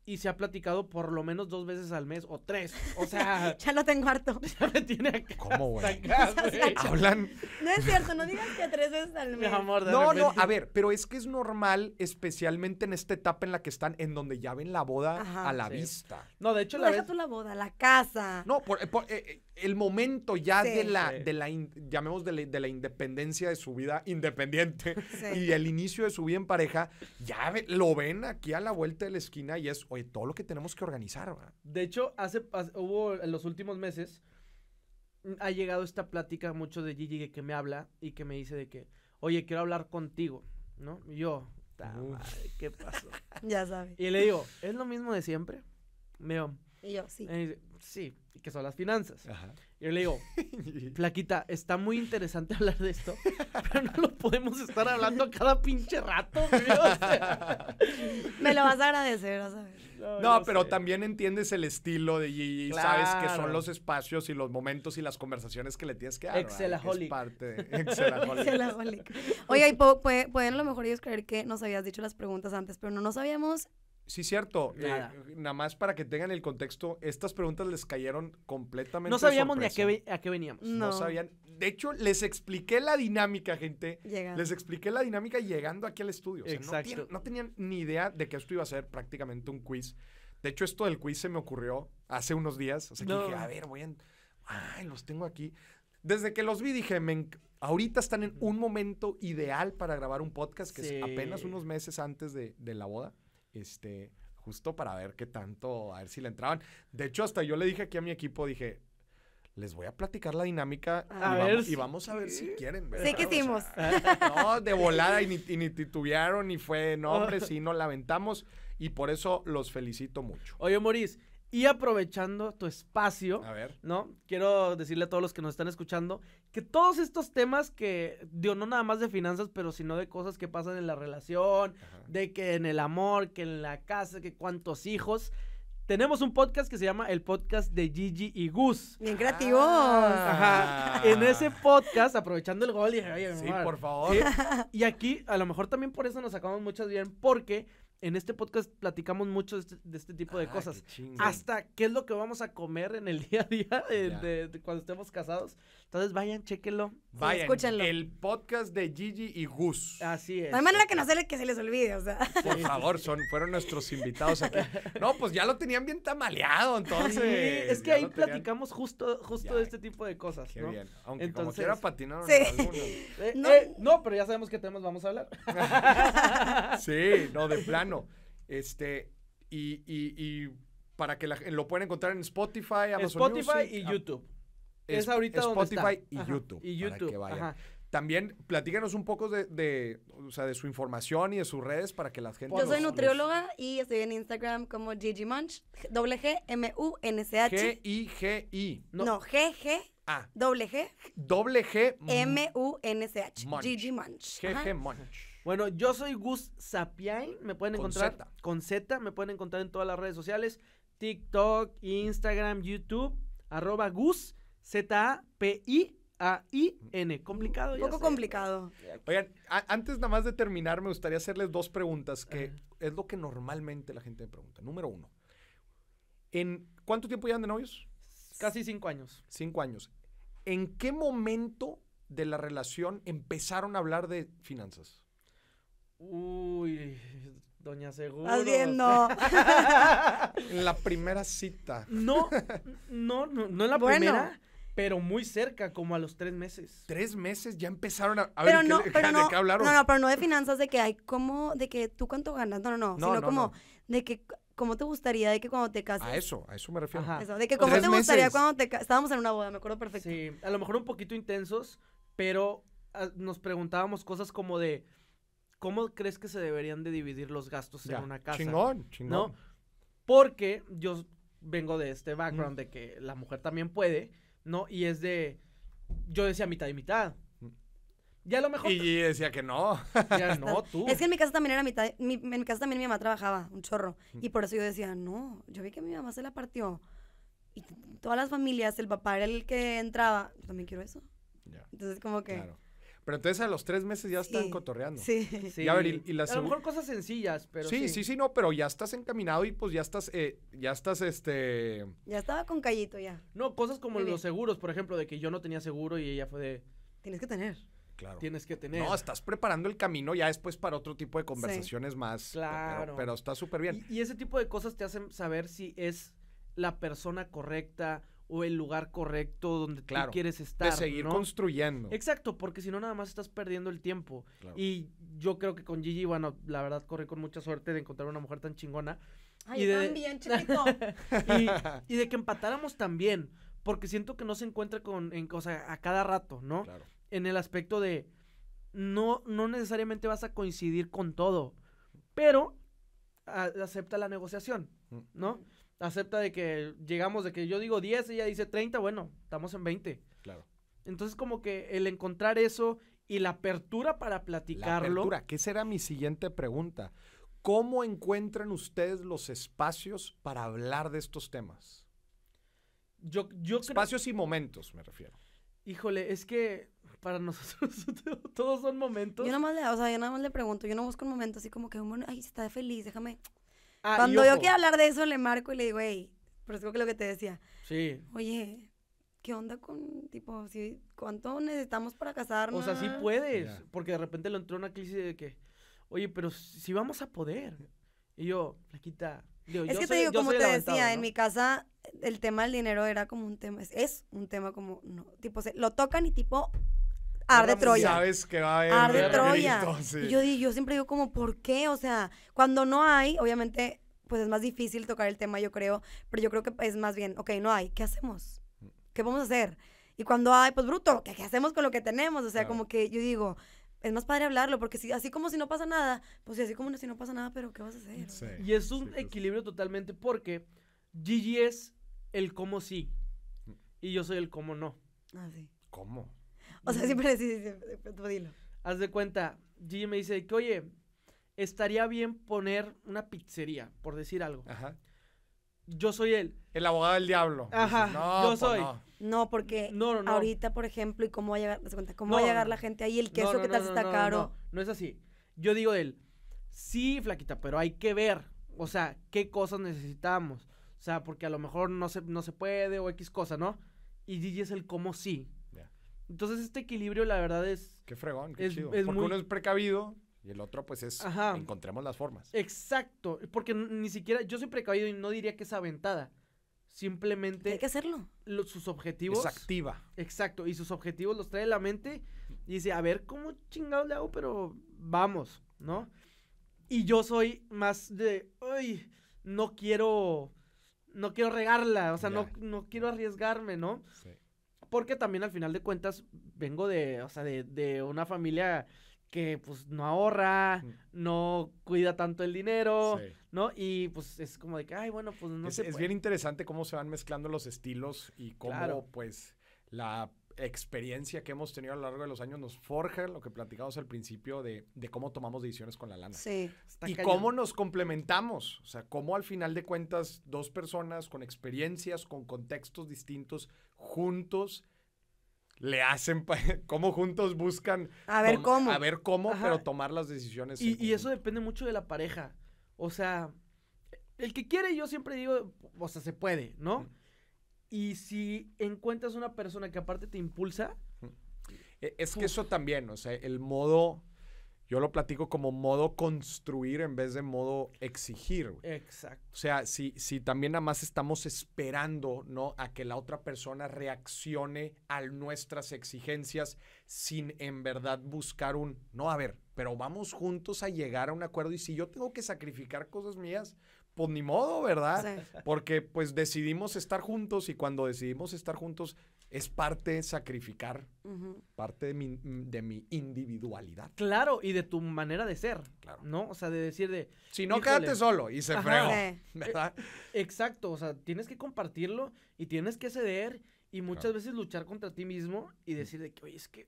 y se ha platicado por lo menos dos veces al mes o tres. O sea. ya lo tengo harto. Ya me tiene acá. ¿Cómo, güey? Hablan. No es cierto, no digas que tres veces al mes. Mi amor, de no, no, a ver, pero es que es normal, especialmente en esta etapa en la que están, en donde ya ven la boda a la vista. No, de hecho, la. Deja tú la boda, la casa. No, por, eh, eh, el momento ya de la, de la llamemos de la, independencia de su vida independiente y el inicio de su vida en pareja, ya lo ven aquí a la vuelta de la esquina y es, oye, todo lo que tenemos que organizar. De hecho, hace, hubo en los últimos meses, mm, ha llegado esta plática mucho de Gigi que, me habla y que me dice de que, oye, quiero hablar contigo, ¿no? Y yo, ¿qué pasó? ya sabes. Y le digo, es lo mismo de siempre. Me y yo, sí. Y que son las finanzas. Y yo le digo, flaquita, está muy interesante hablar de esto, pero no lo podemos estar hablando cada pinche rato, Me lo vas a agradecer, vas a ver. No, pero también entiendes el estilo de Gigi, sabes que son los espacios y los momentos y las conversaciones que le tienes que dar. Excelaholic. Es parte de Excelaholic. Oye, y pueden a lo mejor ellos creer que nos habías dicho las preguntas antes, pero no nos habíamos Sí, cierto. Eh, nada. más para que tengan el contexto, estas preguntas les cayeron completamente. No sabíamos ni a qué, a qué veníamos. No. sabían. De hecho, les expliqué la dinámica, gente. Les expliqué la dinámica llegando aquí al estudio. Exacto. No, tenían ni idea de que esto iba a ser prácticamente un quiz. De hecho, esto del quiz se me ocurrió hace unos días. O que dije, a ver, voy a... Ay, los tengo aquí. Desde que los vi dije, ahorita están en un momento ideal para grabar un podcast, que es apenas unos meses antes de la boda este, justo para ver qué tanto, a ver si le entraban. De hecho, hasta yo le dije aquí a mi equipo, dije, les voy a platicar la dinámica a y, ver vamos, vamos, a ver si quieren. ¿verdad? Sí que hicimos. no, de volada y ni, y ni, titubearon y fue, no, hombre, sí, nos lamentamos y por eso los felicito mucho. Oye, Maurice, y aprovechando tu espacio, ¿no? Quiero decirle a todos los que nos están escuchando que todos estos temas que, dio no nada más de finanzas, pero sino de cosas que pasan en la relación, de que en el amor, que en la casa, que cuántos hijos. Tenemos un podcast que se llama el podcast de Gigi y Gus. Bien creativo ah. Ajá. En ese podcast, aprovechando el gol, dije, oye, Sí, por favor. Y aquí, a lo mejor también por eso nos sacamos muchas bien, porque en este podcast platicamos mucho de este, este tipo de ah, cosas. Hasta qué es lo que vamos a comer en el día a día de, de cuando estemos casados. Entonces vayan, chéquenlo. Vayan. escúchenlo. El podcast de Gigi y Gus. Así es. No manera que no se, les que se les olvide, o sea. Por favor, son, fueron nuestros invitados aquí. No, pues ya lo tenían bien tamaleado, entonces. Sí, es que ahí platicamos justo, justo de este tipo de cosas. Qué bien. Aunque entonces, como quiera patinaron sí. algunos. Eh, eh, no. pero ya sabemos qué temas vamos a hablar. sí, no, de plano. Este, y, y, y para que la, lo puedan encontrar en Spotify, Amazon Spotify Music, y YouTube es, ahorita Spotify Y, YouTube, y YouTube. También platícanos un poco de, de, su información y de sus redes para que la gente... Yo soy nutrióloga y estoy en Instagram como Gigi Munch, doble G, M-U-N-C-H. G-I-G-I. No, gg G-G. Ah. Doble G. G. M-U-N-C-H. Gigi Munch. g Munch. Bueno, yo soy Gus Sapiain, me pueden encontrar con Z, me pueden encontrar en todas las redes sociales, TikTok, Instagram, YouTube, arroba Gus Z-A-P-I. A-I-N. Complicado. Un poco complicado. Oigan, antes nada más de terminar, me gustaría hacerles dos preguntas, que es lo que normalmente la gente me pregunta. Número uno, ¿en cuánto tiempo llevan de novios? Casi cinco años. Cinco años. ¿En qué momento de la relación empezaron a hablar de finanzas? Uy, doña Seguro. Alguien no. en la primera cita. No, no, no, no en la primera pero muy cerca, como a los tres meses. Tres meses ya empezaron a, a ver no, pero no, de qué hablaron. No, no, pero no de finanzas, de que hay como, de que tú cuánto ganas, no, no, no, sino como de que cómo te gustaría de que cuando te cases. A eso, a eso me refiero. de que cómo te gustaría cuando te Estábamos en una boda, me acuerdo perfecto. Sí, a lo mejor un poquito intensos, pero ah, nos preguntábamos cosas como de, ¿cómo crees que se deberían de dividir los gastos en una casa? Chingón, chingón. ¿No? Porque yo vengo de este background de que la mujer también puede ¿no? Y es de, yo decía mitad y mitad. Mm. Ya lo mejor. Y decía que no. Ya no, tú. Es que en mi casa también era mitad. en mi casa también mi mamá trabajaba, un chorro. Y por eso yo decía, no, yo vi que mi mamá se la partió. Y todas las familias, el papá era el que entraba. Yo también quiero eso. Entonces, como que. Claro. Pero entonces a los tres meses ya están cotorreando. Sí, sí. a, lo mejor cosas sencillas, pero. Sí, sí, sí, no, pero ya estás encaminado y pues ya estás, eh, ya estás, este. Ya estaba con callito ya. No, cosas como los seguros, por ejemplo, de que yo no tenía seguro y ella fue de. Tienes que tener. Claro. Tienes que tener. No, estás preparando el camino ya después para otro tipo de conversaciones más. Claro. Pero, está súper bien. y ese tipo de cosas te hacen saber si es la persona correcta o el lugar correcto donde tú quieres estar. De seguir construyendo. Exacto, porque si no, nada más estás perdiendo el tiempo. Y yo creo que con Gigi, bueno, la verdad corrí con mucha suerte de encontrar una mujer tan chingona. Ay, y de... también, chiquito. y, de que empatáramos también, porque siento que no se encuentra con, o sea, a cada rato, ¿no? Claro. En el aspecto de no, no necesariamente vas a coincidir con todo, pero acepta la negociación, mm. ¿no? acepta de que llegamos, de que yo digo 10, ella dice 30, bueno, estamos en 20. Claro. Entonces como que el encontrar eso y la apertura para platicarlo. La apertura, que será mi siguiente pregunta. ¿Cómo encuentran ustedes los espacios para hablar de estos temas? Yo, yo espacios y momentos, me refiero. Híjole, es que para nosotros todos son momentos. Yo nada más le, o sea, yo nada más le pregunto, yo no busco un momento así como que, bueno, ay, está feliz, déjame Ah, Cuando yo quiero hablar de eso, le marco y le digo, hey, pero es lo que te decía. Sí. Oye, ¿qué onda con, tipo, si, cuánto necesitamos para casarnos? O sea, sí puedes, porque de repente lo entró una crisis de que, oye, pero si vamos a poder. Y yo, flaquita. Digo, es que te digo, como te decía, en mi casa el tema del dinero era como un tema, es, un tema como, no, tipo, se, lo tocan y tipo, de Troya. Sabes que va a haber. Arde Troya. yo, yo siempre digo como, ¿por qué? O sea, cuando no hay, obviamente, pues es más difícil tocar el tema, yo creo, pero yo creo que es más bien, ok, no hay, ¿qué hacemos? ¿Qué vamos a hacer? Y cuando hay, pues bruto, ¿qué, hacemos con lo que tenemos? O sea, como que yo digo, es más padre hablarlo, porque si, así como si no pasa nada, pues así como si no pasa nada, pero ¿qué vas a hacer? y es un equilibrio totalmente porque Gigi es el cómo sí mm. y yo soy el cómo no. Ah, ¿Cómo? O sea, siempre decís, tú dilo. Haz de cuenta, Gigi me dice que, oye, estaría bien poner una pizzería, por decir algo. Ajá. Yo soy el... El abogado del diablo. Ajá. no, yo pues soy. No. porque no, ahorita, por ejemplo, y cómo va a llegar, la gente ahí? El queso que tal está caro. No, es así. Yo digo él, sí, flaquita, pero hay que ver. O sea, qué cosas necesitamos. O sea, porque a lo mejor no se, no se puede o X cosa, ¿no? Y Gigi es el como sí. Entonces este equilibrio la verdad es... Qué fregón, qué chido. porque uno es precavido y el otro pues es... Ajá. Encontremos las formas. Exacto, porque ni siquiera... Yo soy precavido y no diría que es aventada. Simplemente... Hay que hacerlo. sus objetivos... Es activa. Exacto, y sus objetivos los trae la mente y dice, a ver, ¿cómo chingados le hago? Pero vamos, ¿no? Y yo soy más de, uy, no quiero, no quiero regarla, o sea, no, no quiero arriesgarme, ¿no? Sí. Porque también al final de cuentas vengo de, o sea, de, una familia que pues no ahorra, mm. no cuida tanto el dinero, ¿no? Y pues es como de que, ay, bueno, pues no sé. Es, bien interesante cómo se van mezclando los estilos y cómo pues la experiencia que hemos tenido a lo largo de los años nos forja lo que platicamos al principio de, cómo tomamos decisiones con la lana. y cómo nos complementamos. O sea, cómo al final de cuentas dos personas con experiencias, con contextos distintos, juntos le hacen, cómo juntos buscan. A ver cómo. A ver cómo, pero tomar las decisiones. Y, eso depende mucho de la pareja. O sea, el que quiere, yo siempre digo, o sea, se puede, ¿no? Mm. Y si encuentras una persona que aparte te impulsa. E, es que eso también, o sea, el modo. Yo lo platico como modo construir en vez de modo exigir. Exacto. O sea, si, si también nada más estamos esperando, ¿no? A que la otra persona reaccione a nuestras exigencias sin en verdad buscar un, no, a ver, pero vamos juntos a llegar a un acuerdo y si yo tengo que sacrificar cosas mías, pues ni modo, ¿verdad? Porque pues decidimos estar juntos y cuando decidimos estar juntos es parte sacrificar, parte de mi, de mi, individualidad. Claro, y de tu manera de ser, claro. ¿no? O sea, de decir de... Si no, quédate solo y se fregó, ¿verdad? Exacto, o sea, tienes que compartirlo y tienes que ceder y muchas veces luchar contra ti mismo y decir de que, oye, es que...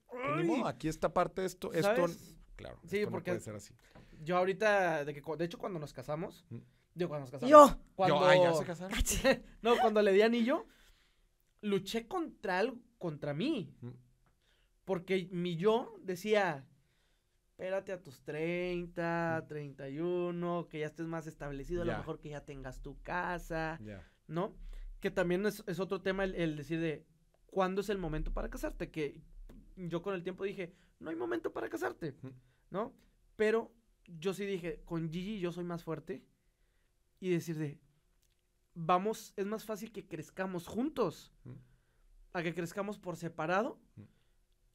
aquí está parte de esto, esto... Claro, sí, porque no puede ser así. Yo ahorita, de, que, de hecho, cuando nos casamos... Yo. Cuando... cuando le di anillo, luché contra algo, contra mí. Mm. Porque mi yo decía, espérate a tus 30, 31, mm. que ya estés más establecido, a lo mejor que ya tengas tu casa, ¿no? Que también es, otro tema el, decir de cuándo es el momento para casarte, que yo con el tiempo dije, no hay momento para casarte, mm. ¿no? Pero yo sí dije, con Gigi yo soy más fuerte y decir de, vamos, es más fácil que crezcamos juntos mm. a que crezcamos por separado mm.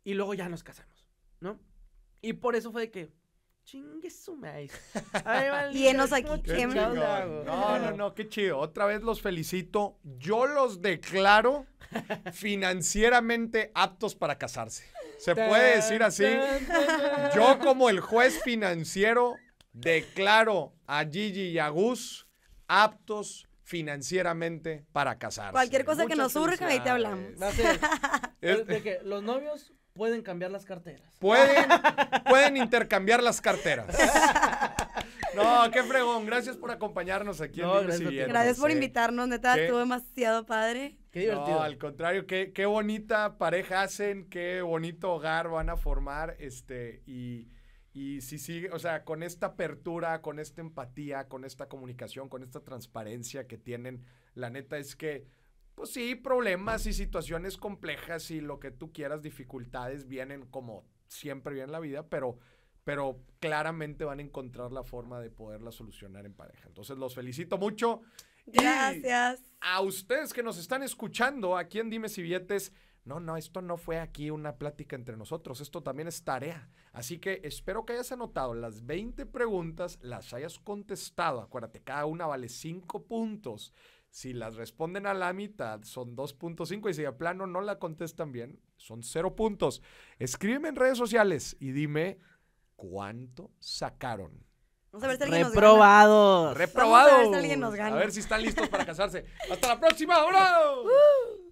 y luego ya nos casamos, ¿no? Y por eso fue de que, chingue su maíz. y aquí. No, no, no, qué chido. Otra vez los felicito. Yo los declaro financieramente aptos para casarse. Se puede decir así. Yo como el juez financiero declaro a Gigi y a Gus aptos financieramente para casarse. Cualquier cosa que nos surja, ahí te hablamos. que los novios pueden cambiar las carteras. Pueden, pueden intercambiar las carteras. No, qué fregón. Gracias por acompañarnos aquí gracias, gracias por invitarnos, neta. Estuvo demasiado padre. Qué divertido. No, al contrario, qué, qué bonita pareja hacen, qué bonito hogar van a formar. Este, y y si sigue, o sea, con esta apertura, con esta empatía, con esta comunicación, con esta transparencia que tienen, la neta es que, pues sí, problemas y situaciones complejas y lo que tú quieras, dificultades vienen como siempre viene la vida, pero, pero claramente van a encontrar la forma de poderla solucionar en pareja. Entonces, los felicito mucho. Gracias. a ustedes que nos están escuchando aquí en Dime Si Vietes. No, no, esto no fue aquí una plática entre nosotros, esto también es tarea. Así que espero que hayas anotado las 20 preguntas, las hayas contestado. Acuérdate, cada una vale 5 puntos. Si las responden a la mitad, son 2.5 y si a plano no la contestan bien, son 0 puntos. Escríbeme en redes sociales y dime cuánto sacaron. Vamos a Reprobados. Reprobados. a ver si A ver si están listos para casarse. Hasta la próxima. ¡Hola! Uh.